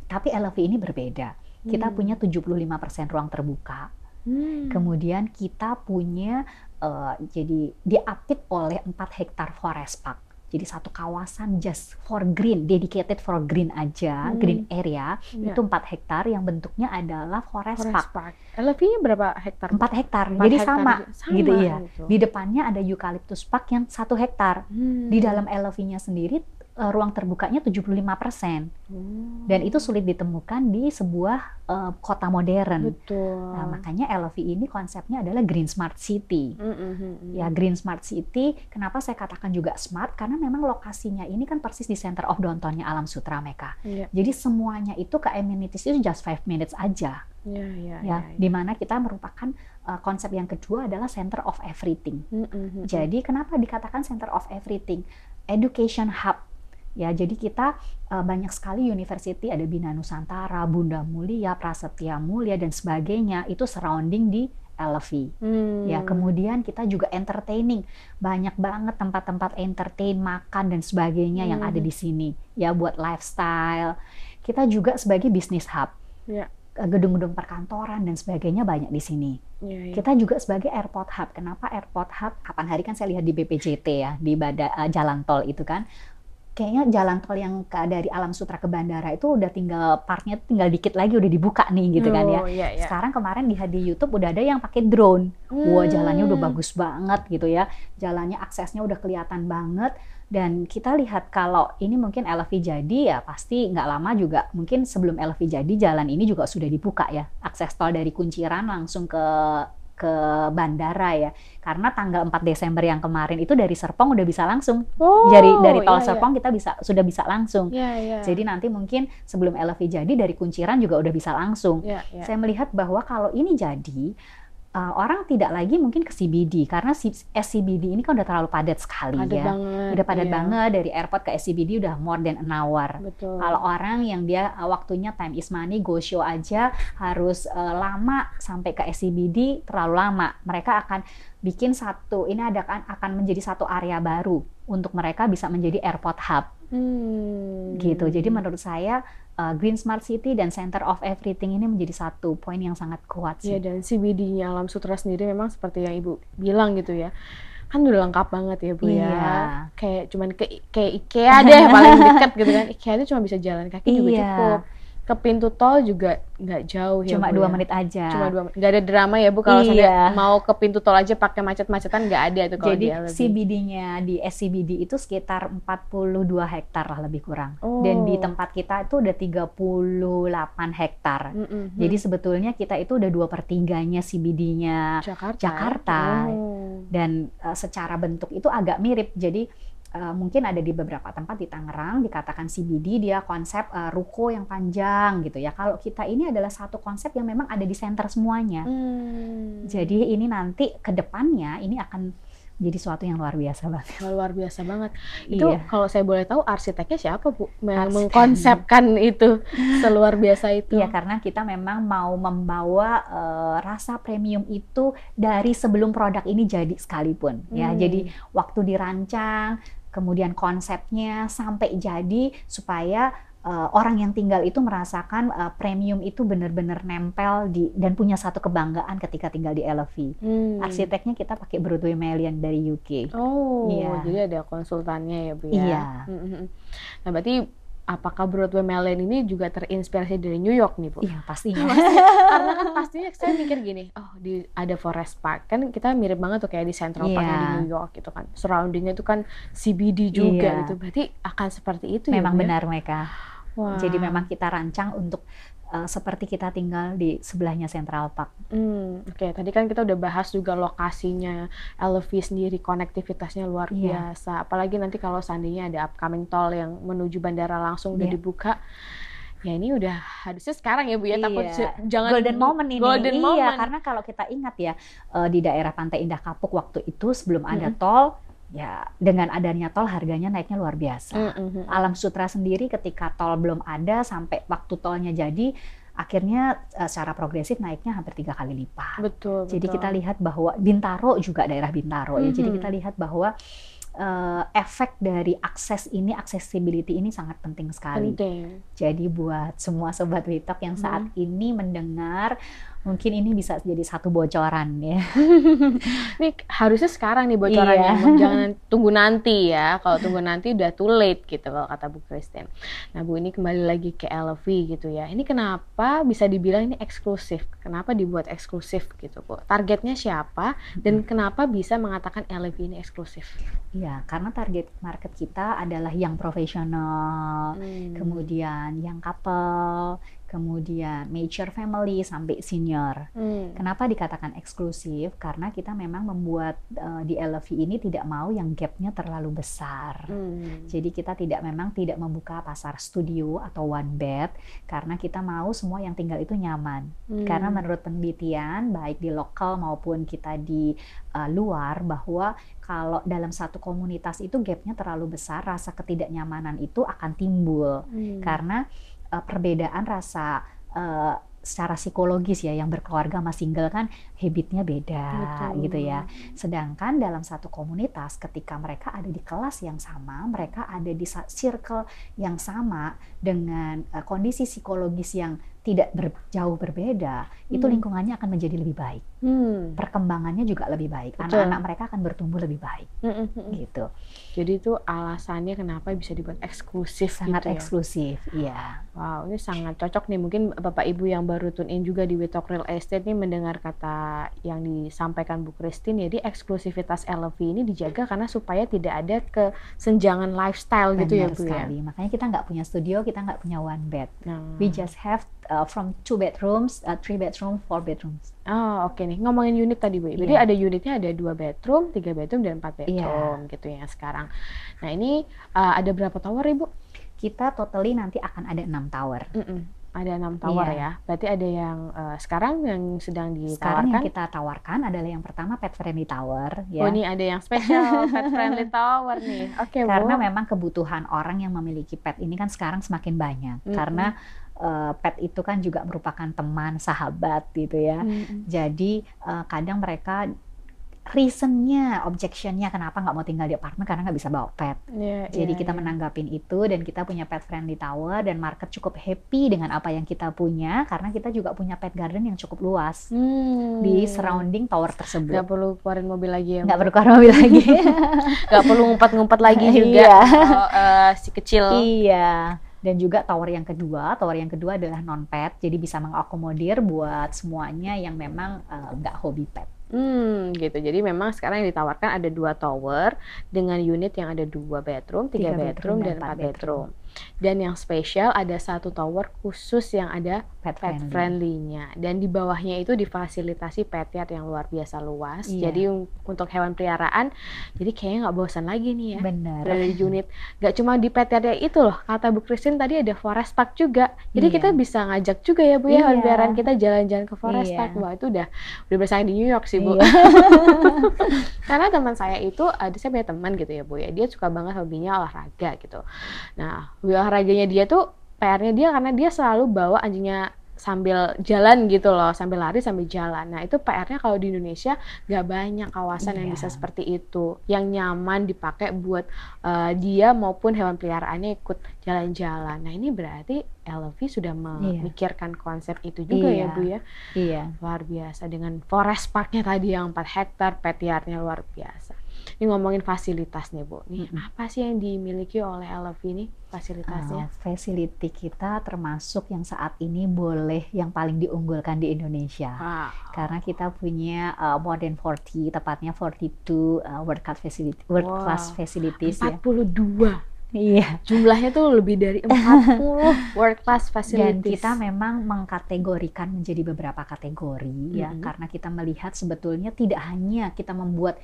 Tapi LV ini berbeda. Kita hmm. punya 75% ruang terbuka Hmm. Kemudian kita punya uh, jadi diapit oleh 4 hektar forest park. Jadi satu kawasan just for green, dedicated for green aja, hmm. green area ya. itu empat hektar yang bentuknya adalah forest, forest park. park. Lebihnya berapa hektar? 4 hektar. Jadi hektar sama, gitu sama gitu ya. Gitu. Di depannya ada eucalyptus park yang satu hektar. Hmm. Di dalam elevinya sendiri uh, ruang terbukanya 75%. Hmm. Dan itu sulit ditemukan di sebuah uh, kota modern. Betul. Nah, makanya LV ini konsepnya adalah green smart city. Mm -hmm. Ya, green smart city, kenapa saya katakan juga smart karena memang lokasinya ini kan persis di center of downtownnya Alam Sutra Mekah. Yeah. Jadi semuanya itu ke amenities itu just five minutes aja. Ya, ya, ya, ya, ya. di mana kita merupakan uh, konsep yang kedua adalah center of everything. Mm -hmm. Jadi kenapa dikatakan center of everything? Education hub Ya, jadi kita uh, banyak sekali university ada Bina Nusantara, Bunda Mulia, Prasetya Mulia dan sebagainya itu surrounding di LV. Hmm. Ya, kemudian kita juga entertaining. Banyak banget tempat-tempat entertain, makan dan sebagainya hmm. yang ada hmm. di sini. Ya, buat lifestyle. Kita juga sebagai business hub. Ya. Eh, gedung-gedung perkantoran dan sebagainya banyak di sini. Ya, ya. Kita juga sebagai airport hub. Kenapa airport hub? Kapan hari kan saya lihat di BPJT ya, di bada, uh, jalan tol itu kan kayaknya jalan tol yang ke, dari Alam Sutra ke bandara itu udah tinggal partnya tinggal dikit lagi udah dibuka nih gitu oh, kan ya. Yeah, oh, yeah. Iya. Sekarang kemarin di di YouTube udah ada yang pakai drone. Hmm. Wah, jalannya udah bagus banget gitu ya. Jalannya aksesnya udah kelihatan banget dan kita lihat kalau ini mungkin LV jadi ya pasti nggak lama juga mungkin sebelum LV jadi jalan ini juga sudah dibuka ya. Akses tol dari Kunciran langsung ke ke bandara ya. Karena tanggal 4 Desember yang kemarin itu dari Serpong udah bisa langsung. Oh, jadi dari tol iya, iya. Serpong iya. kita bisa sudah bisa langsung. Iya, iya. Jadi nanti mungkin sebelum LFI jadi dari Kunciran juga udah bisa langsung. Iya, iya. Saya melihat bahwa kalau ini jadi uh, orang tidak lagi mungkin ke CBD karena SCBD eh, ini kan udah terlalu padat sekali padat ya. Banget, udah padat iya. banget dari airport ke SCBD udah more than an hour. Kalau orang yang dia eh, waktunya time is money, go show aja harus uh, lama sampai ke SCBD terlalu lama. Mereka akan bikin satu ini ada kan akan menjadi satu area baru untuk mereka bisa menjadi airport hub. Hmm. Gitu. Jadi menurut saya uh, Green Smart City dan Center of Everything ini menjadi satu poin yang sangat kuat iya, sih. Iya dan CBD-nya Alam Sutra sendiri memang seperti yang Ibu bilang gitu ya. Kan udah lengkap banget ya Bu ya. iya. ya. Kayak cuman ke kayak IKEA deh paling dekat gitu kan. IKEA itu cuma bisa jalan kaki juga iya. cukup ke pintu tol juga nggak jauh ya cuma dua ya. menit aja cuma dua nggak ada drama ya bu kalau iya. mau ke pintu tol aja pakai macet-macetan nggak ada itu kalau jadi CBD-nya di SCBD itu sekitar 42 hektar lah lebih kurang oh. dan di oh. tempat kita itu udah 38 hektar mm -hmm. jadi sebetulnya kita itu udah dua pertiganya CBD-nya Jakarta, Jakarta. Oh. dan uh, secara bentuk itu agak mirip jadi Eh, mungkin ada di beberapa tempat di Tangerang dikatakan CBD dia konsep uh, ruko yang panjang gitu ya. Kalau kita ini adalah satu konsep yang memang ada di center semuanya. Hmm. Jadi ini nanti ke depannya ini akan jadi suatu yang luar biasa banget. Luar biasa banget. Itu iya. kalau saya boleh tahu arsiteknya siapa Bu? Memang mengkonsepkan itu seluar biasa itu. Iya, karena kita memang mau membawa uh, rasa premium itu dari sebelum produk ini jadi sekalipun ya. hmm. ya. Jadi waktu dirancang kemudian konsepnya sampai jadi supaya uh, orang yang tinggal itu merasakan uh, premium itu benar-benar nempel di dan punya satu kebanggaan ketika tinggal di LV. Hmm. Arsiteknya kita pakai Broadway Melian dari UK. Oh, ya. jadi ada konsultannya ya Bu ya. Iya. Hmm, hmm, hmm. Nah, berarti apakah Broadway Melon ini juga terinspirasi dari New York nih, Bu? Iya, pastinya. Karena kan pastinya saya mikir gini, oh di ada Forest Park, kan kita mirip banget tuh kayak di Central Park yeah. di New York gitu kan. Surroundingnya itu kan CBD juga yeah. gitu. Berarti akan seperti itu ya, Memang ya, benar ya? mereka. Wow. Jadi memang kita rancang untuk Eh, seperti kita tinggal di sebelahnya Central Park. Hmm, Oke, okay. tadi kan kita udah bahas juga lokasinya LV sendiri, konektivitasnya luar yeah. biasa. Apalagi nanti kalau seandainya ada upcoming tol yang menuju bandara langsung udah yeah. dibuka. Ya ini udah harusnya sekarang ya Bu ya, iya. takut jangan golden moment ini. Golden iya, moment. karena kalau kita ingat ya eh, di daerah Pantai Indah Kapuk waktu itu sebelum ada -hmm. tol ya dengan adanya tol harganya naiknya luar biasa. Mm -hmm. Alam Sutra sendiri ketika tol belum ada sampai waktu tolnya jadi akhirnya eh, secara progresif naiknya hampir tiga kali lipat. Betul. Jadi kita lihat bahwa Bintaro juga daerah Bintaro mm -hmm. ya. Jadi mm-hmm. kita lihat bahwa uh, efek dari akses ini, accessibility ini sangat penting sekali. Penting. Jadi buat semua sobat Witok yang saat hmm. ini mendengar Mungkin ini bisa jadi satu bocoran ya. ini harusnya sekarang nih bocorannya, iya. Ya. jangan tunggu nanti ya. Kalau tunggu nanti udah too late gitu kalau kata Bu Christine. Nah Bu ini kembali lagi ke LV gitu ya. Ini kenapa bisa dibilang ini eksklusif? Kenapa dibuat eksklusif gitu Bu? Targetnya siapa dan kenapa bisa mengatakan LV ini eksklusif? Iya, karena target market kita adalah yang profesional, hmm. kemudian yang couple, kemudian major family sampai senior. Hmm. Kenapa dikatakan eksklusif? Karena kita memang membuat uh, di LV ini tidak mau yang gapnya terlalu besar. Hmm. Jadi kita tidak memang tidak membuka pasar studio atau one bed karena kita mau semua yang tinggal itu nyaman. Hmm. Karena menurut penelitian baik di lokal maupun kita di uh, luar bahwa kalau dalam satu komunitas itu gapnya terlalu besar, rasa ketidaknyamanan itu akan timbul hmm. karena uh, perbedaan rasa uh, secara psikologis ya yang berkeluarga sama single kan habitnya beda Betul. gitu ya. Sedangkan dalam satu komunitas ketika mereka ada di kelas yang sama, mereka ada di circle yang sama dengan uh, kondisi psikologis yang tidak ber, jauh berbeda, hmm. itu lingkungannya akan menjadi lebih baik hmm. perkembangannya juga lebih baik. Anak-anak mereka akan bertumbuh lebih baik. Hmm, hmm, hmm, gitu. Jadi itu alasannya kenapa bisa dibuat eksklusif sangat gitu ya? eksklusif, iya. Wow, ini sangat cocok nih mungkin Bapak Ibu yang baru tune in juga di Wetok Real Estate ini mendengar kata yang disampaikan Bu Christine jadi eksklusivitas LV ini dijaga karena supaya tidak ada kesenjangan lifestyle Benar gitu ya Bu ya? sekali. ya. Makanya kita nggak punya studio, kita nggak punya one bed. Hmm. We nah. just have uh, from two bedrooms, uh, three bedroom, four bedrooms. Oh oke okay nih ngomongin unit tadi bu, jadi yeah. ada unitnya ada dua bedroom, tiga bedroom dan empat iya. bedroom yeah. gitu ya sekarang. Nah ini uh, ada berapa tower ibu? Kita totally nanti akan ada enam tower. Mm -mm. Ada enam tower yeah. ya. Berarti ada yang uh, sekarang yang sedang ditawarkan. Sekarang yang kita tawarkan adalah yang pertama pet friendly tower. Ya. Oh ini ada yang spesial pet friendly tower nih. Oke okay, Karena memang kebutuhan orang yang memiliki pet ini kan sekarang semakin banyak. Mm -hmm. Karena Eh, pet itu kan juga merupakan teman sahabat gitu ya hmm. jadi uh, kadang mereka reasonnya, objectionnya kenapa nggak mau tinggal di apartemen karena nggak bisa bawa pet. Yeah, Jadi yeah, kita yeah. menanggapin itu dan kita punya pet friendly tower dan market cukup happy dengan apa yang kita punya karena kita juga punya pet garden yang cukup luas hmm. di surrounding tower tersebut. Nggak perlu keluarin mobil lagi ya? Nggak perlu keluarin mobil lagi. nggak perlu ngumpat-ngumpat lagi juga. Iya. Oh, uh, si kecil. Iya. Dan juga tower yang kedua, tower yang kedua adalah non pet, jadi bisa mengakomodir buat semuanya yang memang eh, nggak uh, hobi pet. Hmm, gitu. Jadi memang sekarang yang ditawarkan ada dua tower dengan unit yang ada dua bedroom, tiga, tiga bedroom, bedroom dan empat bedroom. bedroom. Dan yang spesial ada satu tower khusus yang ada pet, pet friendly-nya. Friendly Dan di bawahnya itu difasilitasi pet yard yang luar biasa luas. Iya. Jadi untuk hewan peliharaan, jadi kayaknya nggak bosan lagi nih ya. Benar. dari unit. Gak cuma di pet yard itu loh. Kata Bu kristin tadi ada forest park juga. Jadi iya. kita bisa ngajak juga ya Bu ya iya. hewan peliharaan kita jalan-jalan ke forest iya. park. Wah itu udah udah bersaing di New York sih Bu. Iya. Karena teman saya itu ada saya punya teman gitu ya Bu ya. Dia suka banget hobinya olahraga gitu. Nah, olahraga raganya dia tuh PR-nya dia karena dia selalu bawa anjingnya sambil jalan gitu loh, sambil lari sambil jalan. Nah itu PR-nya kalau di Indonesia gak banyak kawasan iya. yang bisa seperti itu, yang nyaman dipakai buat uh, dia maupun hewan peliharaannya ikut jalan-jalan. Nah ini berarti LV sudah iya. memikirkan iya. konsep itu juga ya, iya. ya Bu ya. Iya. Luar biasa dengan forest parknya tadi yang 4 hektar, petiarnya nya luar biasa. Ini ngomongin fasilitas nih Bu. Nih hmm. apa sih yang dimiliki oleh LV ini fasilitasnya? Uh, facility kita termasuk yang saat ini boleh yang paling diunggulkan di Indonesia. Wow. Karena kita punya uh, eh, more than 40, tepatnya 42 uh, eh, world facility, world wow. class facilities 42. ya. Iya. Jumlahnya tuh lebih dari 40 world class facilities. Dan kita memang mengkategorikan menjadi beberapa kategori mm -hmm. ya karena kita melihat sebetulnya tidak hanya kita membuat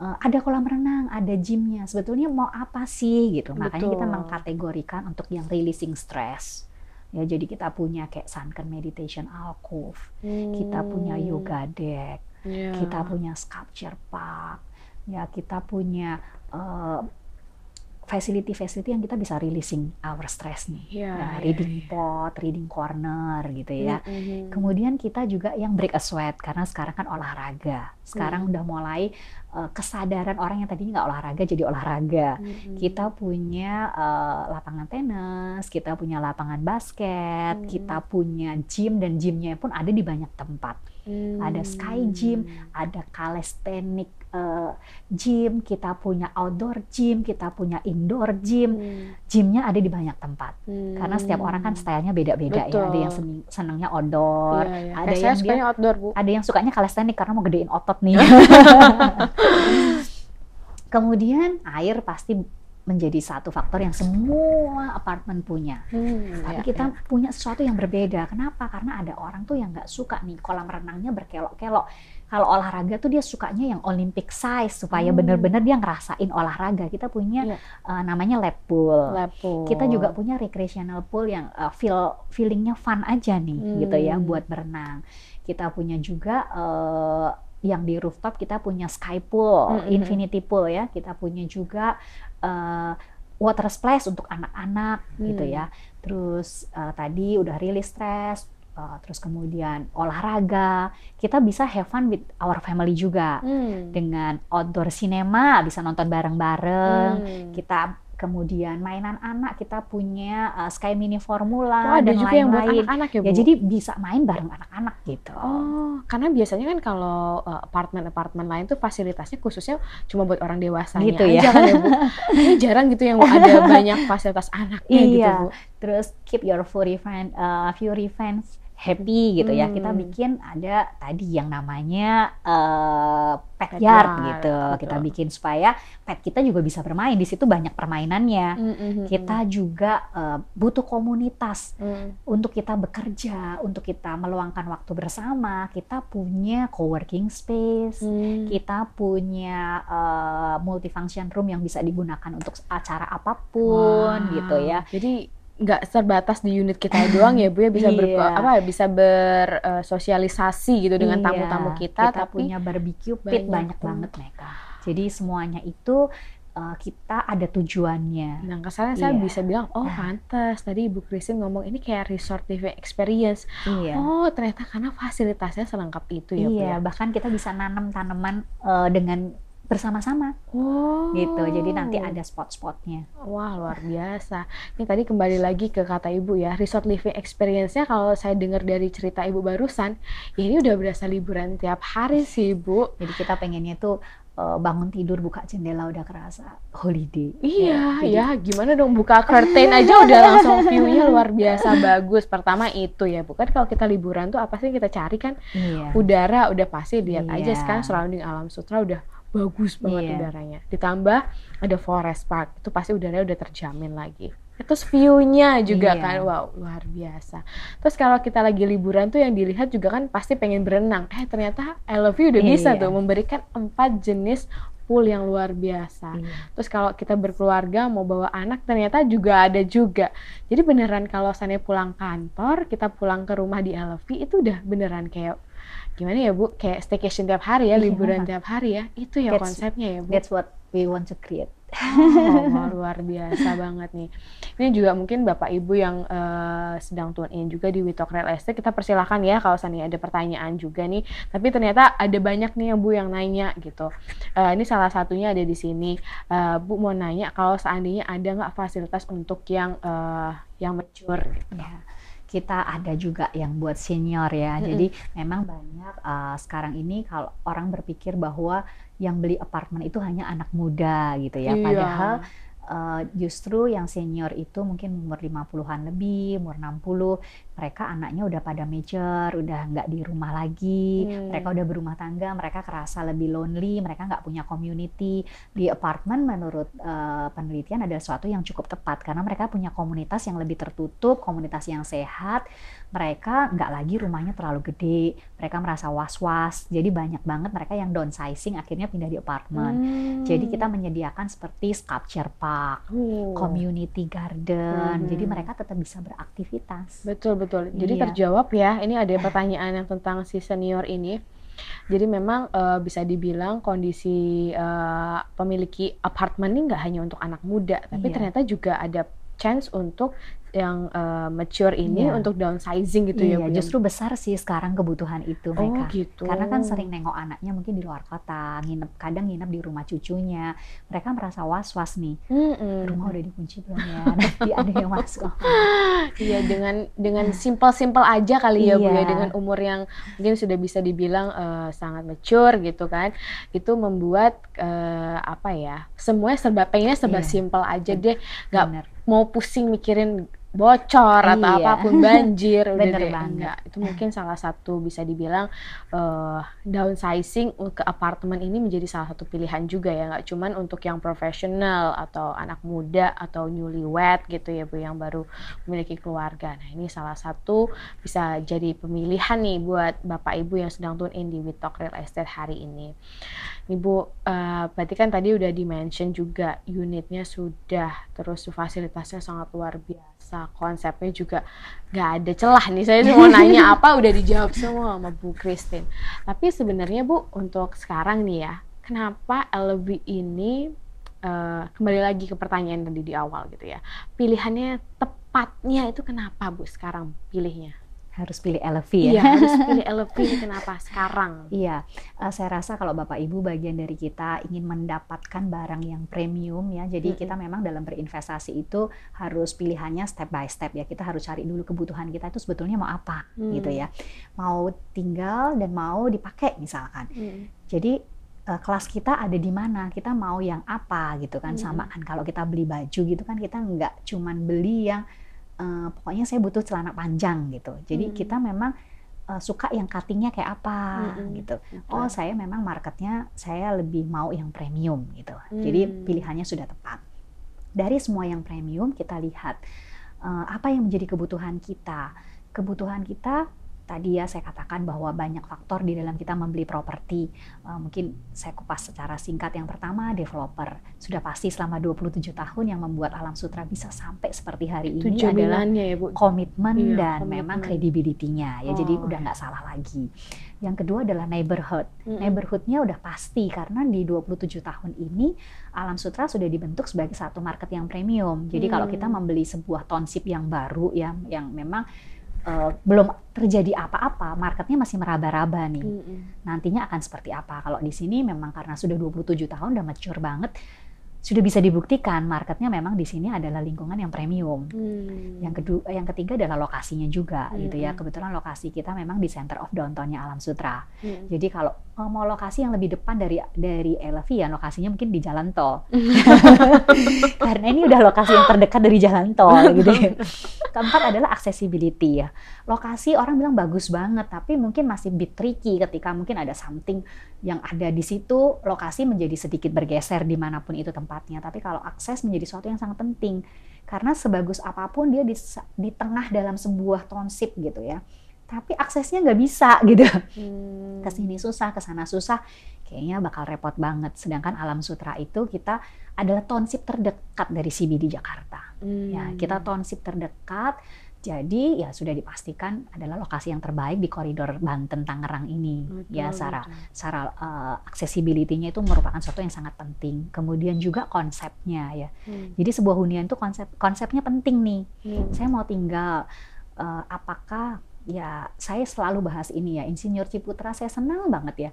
uh, ada kolam renang, ada gymnya. Sebetulnya mau apa sih gitu. Betul. Makanya kita mengkategorikan untuk yang releasing stress. Ya, jadi kita punya kayak sunken meditation alcove, hmm. kita punya hmm. yoga deck, yeah. kita punya sculpture park, ya kita punya uh, facility-facility yang kita bisa releasing our stress nih. Yeah, nah, iya, reading yeah, pot, reading corner gitu ya. Mm-hmm. Kemudian kita juga yang break a sweat karena sekarang kan olahraga. Sekarang mm-hmm. udah mulai uh, kesadaran orang yang tadinya nggak olahraga jadi olahraga. Mm-hmm. Kita punya uh, lapangan tenis, kita punya lapangan basket, mm-hmm. kita punya gym dan gymnya pun ada di banyak tempat. Hmm. Ada sky gym, ada calisthenic uh, gym, kita punya outdoor gym, kita punya indoor gym. Hmm. Gymnya ada di banyak tempat. Hmm. Karena setiap orang kan hmm. stylenya beda-beda ya. Ada yang senangnya outdoor, ya, ya. ada Kayak yang dia, outdoor, Bu. Ada yang sukanya calisthenic karena mau gedein otot nih. Kemudian air pasti menjadi satu faktor yang semua apartemen punya. Hmm, Tapi ya, kita ya. punya sesuatu yang berbeda. Kenapa? Karena ada orang tuh yang nggak suka nih kolam renangnya berkelok-kelok. Kalau olahraga tuh dia sukanya yang Olympic size supaya hmm. benar bener dia ngerasain olahraga. Kita punya ya. uh, namanya lap pool. lap pool. Kita juga punya recreational pool yang uh, feel feelingnya fun aja nih, hmm. gitu ya, hmm. buat berenang. Kita punya juga uh, yang di rooftop kita punya sky pool, mm -hmm. infinity pool ya, kita punya juga uh, water splash untuk anak-anak gitu hmm. gitu ya. Terus uh, tadi udah rilis stress, uh, terus kemudian olahraga. Kita bisa have fun with our family juga hmm. dengan outdoor cinema, bisa nonton bareng-bareng. Hmm. Kita kemudian mainan anak kita punya uh, Sky Mini Formula oh, ada dan juga lain-lain. Yang buat anak-anak ya, ya Bu? ya jadi bisa main bareng anak-anak gitu. Oh, karena biasanya kan kalau eh, apartemen-apartemen lain tuh fasilitasnya khususnya cuma buat orang dewasa gitu ya. Aja, ya, kan ya Bu? jarang gitu yang ada banyak fasilitas anaknya gitu, iya. gitu Bu. Terus keep your furry fan, uh, eh, furry fans happy gitu hmm. ya kita hmm. bikin ada tadi yang namanya uh, pet, pet yard, yard gitu betul. kita bikin supaya pet kita juga bisa bermain di situ banyak permainannya mm -hmm. kita hmm. juga uh, butuh komunitas mm. untuk kita bekerja untuk kita meluangkan waktu bersama kita punya co-working space mm. kita punya uh, multifunction room yang bisa digunakan untuk acara apapun wow. gitu ya jadi nggak terbatas di unit kita doang ya bu ya bisa iya. ber yeah. apa bisa bersosialisasi eh, uh, gitu dengan iya. tamu-tamu yeah. kita, kita tapi punya barbeque pit banyak, banyak banget mereka jadi semuanya itu uh, kita ada tujuannya. Nah, kesannya yeah. saya iya. bisa bilang, oh nah. pantas tadi Ibu Christine ngomong ini kayak resort TV experience. yeah. Oh, ternyata karena fasilitasnya selengkap itu ya. yeah. Bu. Ya? bahkan kita bisa nanam tanaman uh, dengan bersama-sama. Oh. Gitu. Jadi nanti oh. ada spot-spotnya. Wah, luar biasa. Ini tadi kembali lagi ke kata Ibu ya, resort living experience-nya kalau saya dengar dari cerita Ibu barusan, ya ini udah berasa liburan tiap hari sih, Bu. Jadi kita pengennya tuh eh, bangun tidur buka jendela udah kerasa holiday. Iya, ya, ya gimana dong buka curtain aja udah langsung view-nya luar biasa bagus. Pertama itu ya, bukan kalau kita liburan tuh apa sih yang kita cari kan? Iya. Udara udah pasti lihat iya. aja sekarang surrounding alam sutra udah bagus banget yeah. udaranya. Ditambah ada forest park, itu pasti udaranya udah terjamin lagi. Terus view-nya juga iya. kan, wow luar biasa. Terus kalau kita lagi liburan tuh yang dilihat juga kan pasti pengen berenang. Eh ternyata I Love You udah iya. bisa iya. tuh memberikan empat jenis pool yang luar biasa. Iya. Terus kalau kita berkeluarga mau bawa anak ternyata juga ada juga. Jadi beneran kalau sana pulang kantor, kita pulang ke rumah di I Love You itu udah beneran kayak gimana ya bu kayak staycation tiap hari ya iya, liburan yeah. tiap hari ya itu ya that's, konsepnya ya bu that's what we want to create oh, luar biasa banget nih ini juga mungkin bapak ibu yang uh, sedang tune in juga di Witok Real Estate kita persilahkan ya kalau seandainya ada pertanyaan juga nih tapi ternyata ada banyak nih ya bu yang nanya gitu uh, ini salah satunya ada di sini uh, bu mau nanya kalau seandainya ada nggak fasilitas untuk yang uh, yang mature gitu. Yeah kita ada juga yang buat senior ya. Mm-hmm. Jadi memang banyak uh, sekarang ini kalau orang berpikir bahwa yang beli apartemen itu hanya anak muda gitu ya. Iya. Padahal Uh, justru yang senior itu mungkin umur 50-an lebih, umur 60, mereka anaknya udah pada major, udah nggak di rumah lagi, hmm. mereka udah berumah tangga, mereka kerasa lebih lonely, mereka nggak punya community. Di apartemen menurut uh, penelitian ada suatu yang cukup tepat karena mereka punya komunitas yang lebih tertutup, komunitas yang sehat, mereka nggak lagi rumahnya terlalu gede, mereka merasa was-was, jadi banyak banget mereka yang downsizing akhirnya pindah di apartemen. Hmm. Jadi kita menyediakan seperti sculpture park, uh. community garden, hmm. jadi mereka tetap bisa beraktivitas. Betul betul. Jadi iya. terjawab ya. Ini ada pertanyaan yang tentang si senior ini. Jadi memang uh, bisa dibilang kondisi uh, pemiliki apartemen ini nggak hanya untuk anak muda, tapi iya. ternyata juga ada chance untuk yang uh, mature ini yeah. untuk downsizing gitu yeah, ya. Iya, justru besar sih sekarang kebutuhan itu oh, mereka. gitu. Karena kan sering nengok anaknya mungkin di luar kota, nginep kadang nginep di rumah cucunya. Mereka merasa was-was nih. Mm -hmm. Rumah udah dikunci belum ya? Nanti ada yang masuk. iya, dengan dengan simpel-simpel aja kali ya yeah. Bu ya iya. dengan umur yang mungkin sudah bisa dibilang uh, sangat mature gitu kan. Itu membuat uh, apa ya? Semuanya serba pengennya serba yeah. simpel aja iya. deh. Gak mau pusing mikirin bocor iya. atau apapun banjir udah deh enggak itu mungkin salah satu bisa dibilang uh, downsizing ke apartemen ini menjadi salah satu pilihan juga ya nggak cuman untuk yang profesional atau anak muda atau newlywed gitu ya bu yang baru memiliki keluarga nah ini salah satu bisa jadi pemilihan nih buat bapak ibu yang sedang tune in di We Talk Real Estate hari ini Nih Bu, uh, berarti kan tadi udah di-mention juga unitnya sudah, terus fasilitasnya sangat luar biasa, konsepnya juga nggak ada celah nih. Saya mau nanya apa udah dijawab semua sama Bu Christine. Tapi sebenarnya Bu, untuk sekarang nih ya, kenapa LV ini uh, kembali lagi ke pertanyaan tadi di awal gitu ya, pilihannya tepatnya itu kenapa Bu sekarang pilihnya? harus pilih Elevi ya. Iya, harus pilih Elevi kenapa sekarang? Iya, uh, saya rasa kalau Bapak Ibu bagian dari kita ingin mendapatkan barang yang premium ya. Jadi -hmm. kita memang dalam berinvestasi itu harus pilihannya step by step ya. Kita harus cari dulu kebutuhan kita itu sebetulnya mau apa mm. gitu ya. Mau tinggal dan mau dipakai misalkan. Mm. Jadi uh, kelas kita ada di mana, kita mau yang apa gitu kan hmm. kan Kalau kita beli baju gitu kan kita nggak cuman beli yang uh, pokoknya saya butuh celana panjang gitu. Jadi hmm. kita memang uh, suka yang cuttingnya kayak apa hmm, hmm. gitu. Betul. Oh saya memang marketnya saya lebih mau yang premium gitu. Hmm. Jadi pilihannya sudah tepat. Dari semua yang premium kita lihat uh, apa yang menjadi kebutuhan kita. Kebutuhan kita tadi ya saya katakan bahwa banyak faktor di dalam kita membeli properti. Uh, mungkin saya kupas secara singkat. Yang pertama, developer. Sudah pasti selama 27 tahun yang membuat Alam Sutra bisa sampai seperti hari ini Itu adalah ya, Bu. komitmen iya, dan komitmen. memang kredibilitinya ya. Oh. Jadi udah nggak salah lagi. Yang kedua adalah neighborhood. Mm -hmm. Neighborhoodnya udah pasti karena di 27 tahun ini Alam Sutra sudah dibentuk sebagai satu market yang premium. Jadi mm. kalau kita membeli sebuah tonsip yang baru ya yang memang uh, belum terjadi apa-apa, marketnya masih meraba-raba nih. Mm -hmm. Nantinya akan seperti apa? Kalau di sini memang karena sudah 27 tahun udah mature banget, sudah bisa dibuktikan marketnya memang di sini adalah lingkungan yang premium. Hmm. Yang kedua, yang ketiga adalah lokasinya juga, hmm. gitu ya. Hmm. Kebetulan lokasi kita memang di center of downtownnya Alam Sutra. Hmm. Jadi kalau eh, mau lokasi yang lebih depan dari dari ya lokasinya mungkin di jalan tol. Karena ini udah lokasi yang terdekat dari jalan tol, gitu. Ya. Keempat adalah accessibility ya. Lokasi orang bilang bagus banget, tapi mungkin masih bit tricky ketika mungkin ada something yang ada di situ, lokasi menjadi sedikit bergeser dimanapun itu tempat tepatnya tapi kalau akses menjadi sesuatu yang sangat penting karena sebagus apapun dia di, di tengah dalam sebuah township gitu ya tapi aksesnya nggak bisa gitu hmm. sini susah ke sana susah kayaknya bakal repot banget sedangkan alam sutra itu kita adalah tonsip terdekat dari CBD Jakarta hmm. ya kita hmm. tonsip terdekat jadi ya sudah dipastikan adalah lokasi yang terbaik di koridor Banten Tangerang ini ya, betul, ya Sarah. Betul. Sarah uh, eh, accessibility itu merupakan sesuatu yang sangat penting. Kemudian juga konsepnya ya. Hmm. Jadi sebuah hunian itu konsep konsepnya penting nih. Hmm. Saya mau tinggal uh, apakah ya saya selalu bahas ini ya insinyur Ciputra saya senang banget ya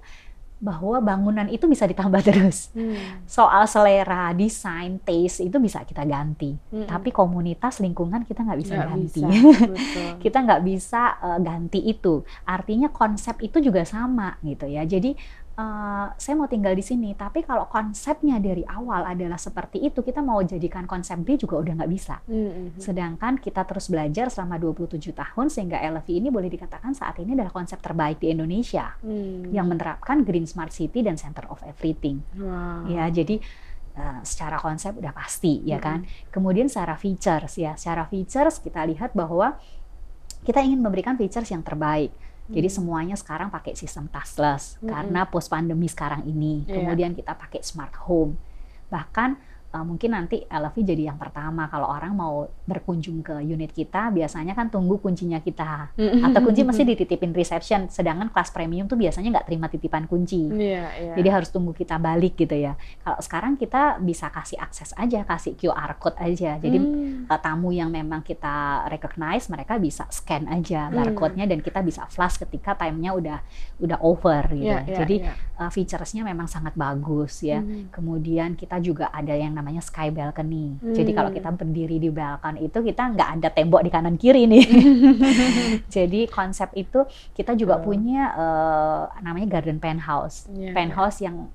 bahwa bangunan itu bisa ditambah terus. Hmm. Soal selera, desain, taste itu bisa kita ganti. Hmm. Tapi komunitas, lingkungan kita nggak bisa gak ganti. Bisa. kita nggak bisa uh, ganti itu. Artinya konsep itu juga sama gitu ya. Jadi Eh, saya mau tinggal di sini, tapi kalau konsepnya dari awal adalah seperti itu, kita mau jadikan konsep B juga udah nggak bisa. Mm -hmm. Sedangkan kita terus belajar selama 27 tahun, sehingga LFI ini boleh dikatakan saat ini adalah konsep terbaik di Indonesia mm. yang menerapkan Green Smart City dan Center of Everything. Wow. Ya, jadi Uh, secara konsep udah pasti mm -hmm. kan. Mm-hmm. Kemudian secara features ya, secara features kita lihat bahwa kita ingin memberikan features yang terbaik. Hmm. Jadi semuanya sekarang pakai sistem touchless -hmm. karena post pandemi sekarang ini. Iya. Kemudian kita pakai smart home. Bahkan uh, mungkin nanti Elvi jadi yang pertama kalau orang mau berkunjung ke unit kita biasanya kan tunggu kuncinya kita atau kunci mesti dititipin reception sedangkan kelas premium tuh biasanya nggak terima titipan kunci yeah, yeah. jadi harus tunggu kita balik gitu ya kalau sekarang kita bisa kasih akses aja kasih QR code aja jadi mm. uh, tamu yang memang kita recognize mereka bisa scan aja hmm. barcode-nya mm. dan kita bisa flash ketika timenya udah udah over gitu yeah, yeah, jadi yeah. Iya. uh, featuresnya memang sangat bagus ya mm. kemudian kita juga ada yang namanya sky balcony. Hmm. Jadi kalau kita berdiri di balkon itu kita nggak ada tembok di kanan kiri nih. Jadi konsep itu kita juga hmm. punya uh, namanya garden penthouse. Yeah. Penthouse yang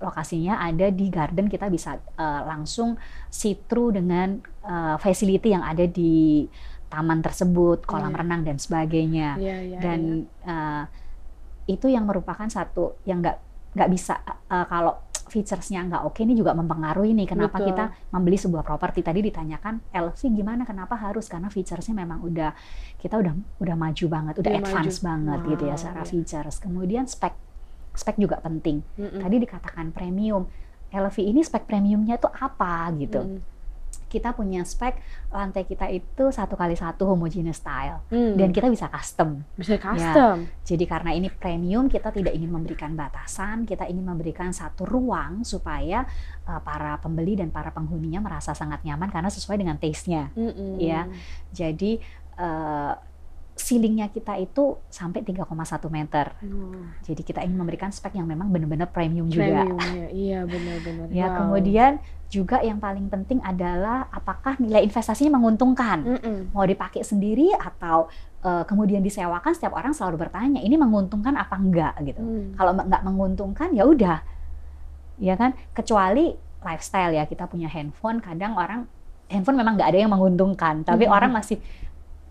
lokasinya ada di garden kita bisa uh, langsung see through dengan uh, facility yang ada di taman tersebut, kolam yeah. renang dan sebagainya. Yeah, yeah, dan yeah. Iya. Uh, itu yang merupakan satu yang nggak nggak bisa uh, kalau featuresnya nggak oke ini juga mempengaruhi nih kenapa Betul. kita membeli sebuah properti tadi ditanyakan LC gimana kenapa harus karena featuresnya memang udah kita udah udah maju banget udah, ya, advance maju. banget wow, gitu ya secara iya. features kemudian spek spek juga penting mm -mm. tadi dikatakan premium LV ini spek premiumnya itu apa gitu mm kita punya spek lantai kita itu satu kali satu homogeneous style hmm. dan kita bisa custom. Bisa ya. custom. Ya, jadi karena ini premium, kita tidak ingin memberikan batasan, kita ingin memberikan satu ruang supaya uh, para pembeli dan para penghuninya merasa sangat nyaman karena sesuai dengan taste-nya. -hmm. Ya, jadi eh, ceilingnya kita itu sampai 3,1 meter. Hmm. Jadi kita ingin memberikan spek yang memang benar-benar premium, juga. Ya, iya benar-benar. ya wow. kemudian juga yang paling penting adalah apakah nilai investasinya menguntungkan. Mm -mm. Mau dipakai sendiri atau uh, kemudian disewakan? Setiap orang selalu bertanya ini menguntungkan apa enggak gitu. Mm. Kalau enggak menguntungkan ya udah, ya kan. Kecuali lifestyle ya kita punya handphone kadang orang handphone memang enggak ada yang menguntungkan tapi hmm. orang masih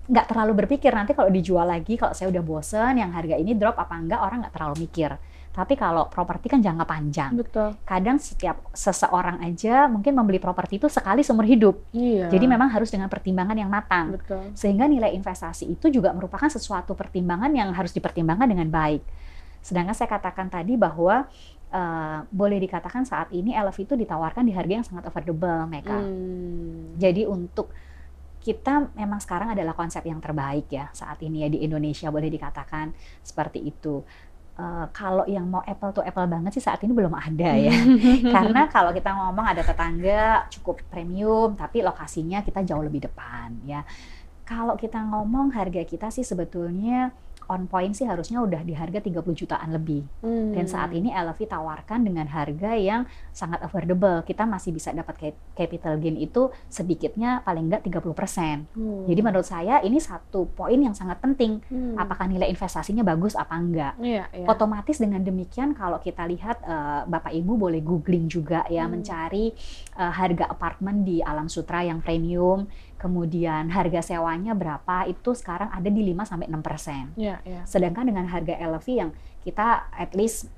nggak terlalu berpikir nanti kalau dijual lagi kalau saya udah bosen yang harga ini drop apa enggak orang nggak terlalu mikir tapi kalau properti kan jangka panjang. Betul. Kadang setiap seseorang aja mungkin membeli properti itu sekali seumur hidup. Iya. Jadi memang harus dengan pertimbangan yang matang. Betul. Sehingga nilai investasi itu juga merupakan sesuatu pertimbangan yang harus dipertimbangkan dengan baik. Sedangkan saya katakan tadi bahwa uh, boleh dikatakan saat ini LF itu ditawarkan di harga yang sangat affordable, mereka. Hmm. Jadi untuk kita memang sekarang adalah konsep yang terbaik ya saat ini ya di Indonesia boleh dikatakan seperti itu. Uh, kalau yang mau apple to apple banget sih saat ini belum ada hmm. ya. Karena kalau kita ngomong ada tetangga cukup premium tapi lokasinya kita jauh lebih depan ya. Kalau kita ngomong harga kita sih sebetulnya on point sih harusnya udah di harga 30 jutaan lebih. Hmm. Dan saat ini LFI tawarkan dengan harga yang sangat affordable. Kita masih bisa dapat capital gain itu sedikitnya paling enggak 30%. Hmm. Jadi menurut saya ini satu poin yang sangat penting. Hmm. Apakah nilai investasinya bagus apa enggak. Yeah, yeah. Otomatis dengan demikian kalau kita lihat uh, Bapak Ibu boleh googling juga ya hmm. mencari uh, harga apartemen di Alam Sutra yang premium kemudian harga sewanya berapa itu sekarang ada di 5 sampai enam persen. Ya, ya. Sedangkan dengan harga LV yang kita at least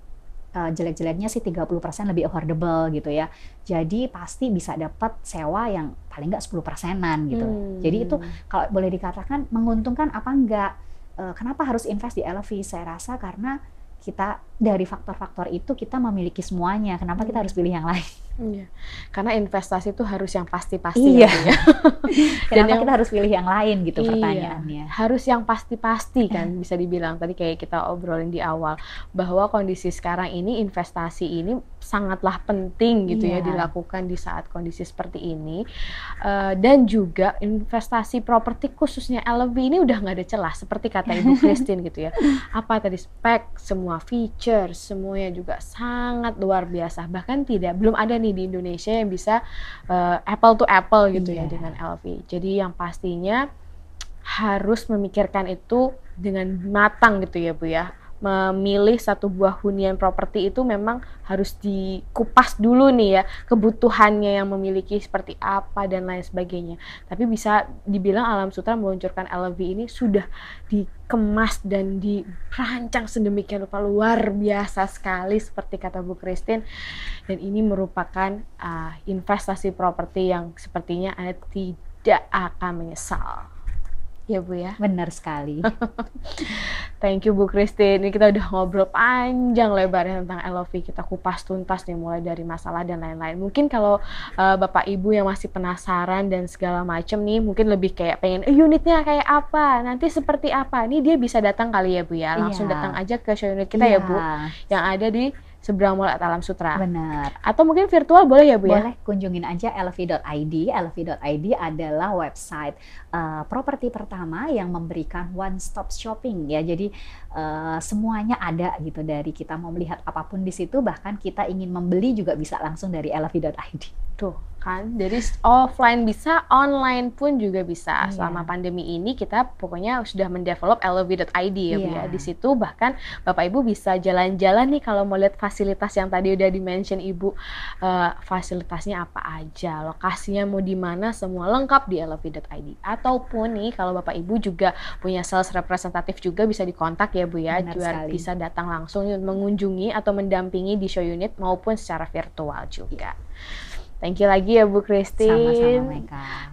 uh, jelek-jeleknya sih 30 persen lebih affordable gitu ya. Jadi pasti bisa dapat sewa yang paling enggak 10 persenan gitu. Hmm. Jadi itu kalau boleh dikatakan menguntungkan apa enggak? Uh, eh, kenapa harus invest di LV? Saya rasa karena kita dari faktor-faktor itu kita memiliki semuanya. Kenapa kita hmm. harus pilih yang lain? Iya. Karena investasi itu harus yang pasti-pasti. Iya. Ya. Kenapa yang, kita harus pilih yang lain gitu iya, pertanyaannya? Harus yang pasti-pasti kan eh. bisa dibilang tadi kayak kita obrolin di awal bahwa kondisi sekarang ini investasi ini sangatlah penting gitu ya iya. ya dilakukan di saat kondisi seperti ini uh, dan juga investasi properti khususnya LV ini udah nggak ada celah seperti kata Ibu Christine gitu ya. Apa tadi spek semua feature culture semuanya juga sangat luar biasa bahkan tidak belum ada nih di Indonesia yang bisa uh, apple to apple gitu yeah. ya iya. dengan LV jadi yang pastinya harus memikirkan itu dengan matang gitu ya Bu ya memilih satu buah hunian properti itu memang harus dikupas dulu nih ya kebutuhannya yang memiliki seperti apa dan lain sebagainya. Tapi bisa dibilang Alam Sutra meluncurkan LV ini sudah dikemas dan dirancang sedemikian rupa luar biasa sekali seperti kata Bu Christine dan ini merupakan uh, investasi properti yang sepertinya Anda eh, tidak akan menyesal ya Bu ya. Benar sekali. Thank you Bu Christine. Ini kita udah ngobrol panjang lebar tentang LOV. Kita kupas tuntas nih mulai dari masalah dan lain-lain. Mungkin kalau uh, Bapak Ibu yang masih penasaran dan segala macam nih mungkin lebih kayak pengen eh, unitnya kayak apa, nanti seperti apa. ini dia bisa datang kali ya Bu ya. Langsung yeah. datang aja ke show unit kita yeah. ya Bu iya. yang ada di seberang Mall at Alam Sutra. Benar. Atau mungkin virtual boleh ya Bu boleh, ya? Boleh kunjungin aja lv.id. lv.id adalah website uh, properti pertama yang memberikan one stop shopping ya. Jadi uh, semuanya ada gitu dari kita mau melihat apapun di situ bahkan kita ingin membeli juga bisa langsung dari lv.id. Tuh, kan jadi offline bisa online pun juga bisa yeah. selama pandemi ini kita pokoknya sudah mendevelop lv.id ya yeah. bu ya iya. di situ bahkan bapak ibu bisa jalan-jalan nih kalau mau lihat fasilitas yang tadi udah dimention ibu uh, fasilitasnya apa aja lokasinya mau di mana semua lengkap di lv.id ataupun nih kalau bapak ibu juga punya sales representatif juga bisa dikontak ya bu ya Benar bisa datang langsung mengunjungi atau mendampingi di show unit maupun secara virtual juga yeah. Thank you lagi ya Bu Christine.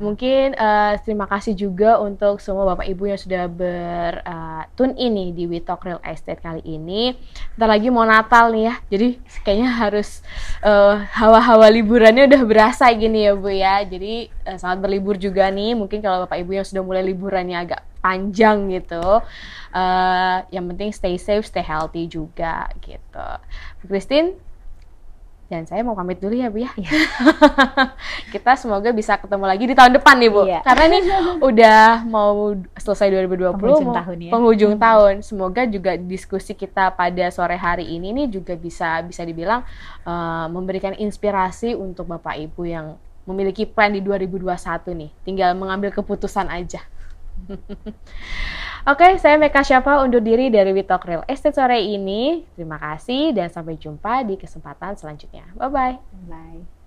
Mungkin uh, terima kasih juga untuk semua Bapak Ibu yang sudah ber uh, tune ini di We Talk Real Estate kali ini. Kita lagi mau Natal nih ya. Jadi kayaknya harus uh, hawa-hawa liburannya udah berasa gini ya Bu ya. Jadi uh, sangat berlibur juga nih. Mungkin kalau Bapak Ibu yang sudah mulai liburannya agak panjang gitu. Uh, yang penting stay safe, stay healthy juga gitu. Bu Christine dan saya mau pamit dulu ya Bu ya. ya. kita semoga bisa ketemu lagi di tahun depan nih Bu. Ya. Karena ini udah mau selesai 2020 penghujung mau, tahun ya. Penghujung hmm. tahun. Semoga juga diskusi kita pada sore hari ini nih juga bisa bisa dibilang uh, memberikan inspirasi untuk Bapak Ibu yang memiliki plan di 2021 nih. Tinggal mengambil keputusan aja. Oke, saya Meka Syafa undur diri dari Witok Real Estate sore ini. Terima kasih dan sampai jumpa di kesempatan selanjutnya. Bye-bye. Bye.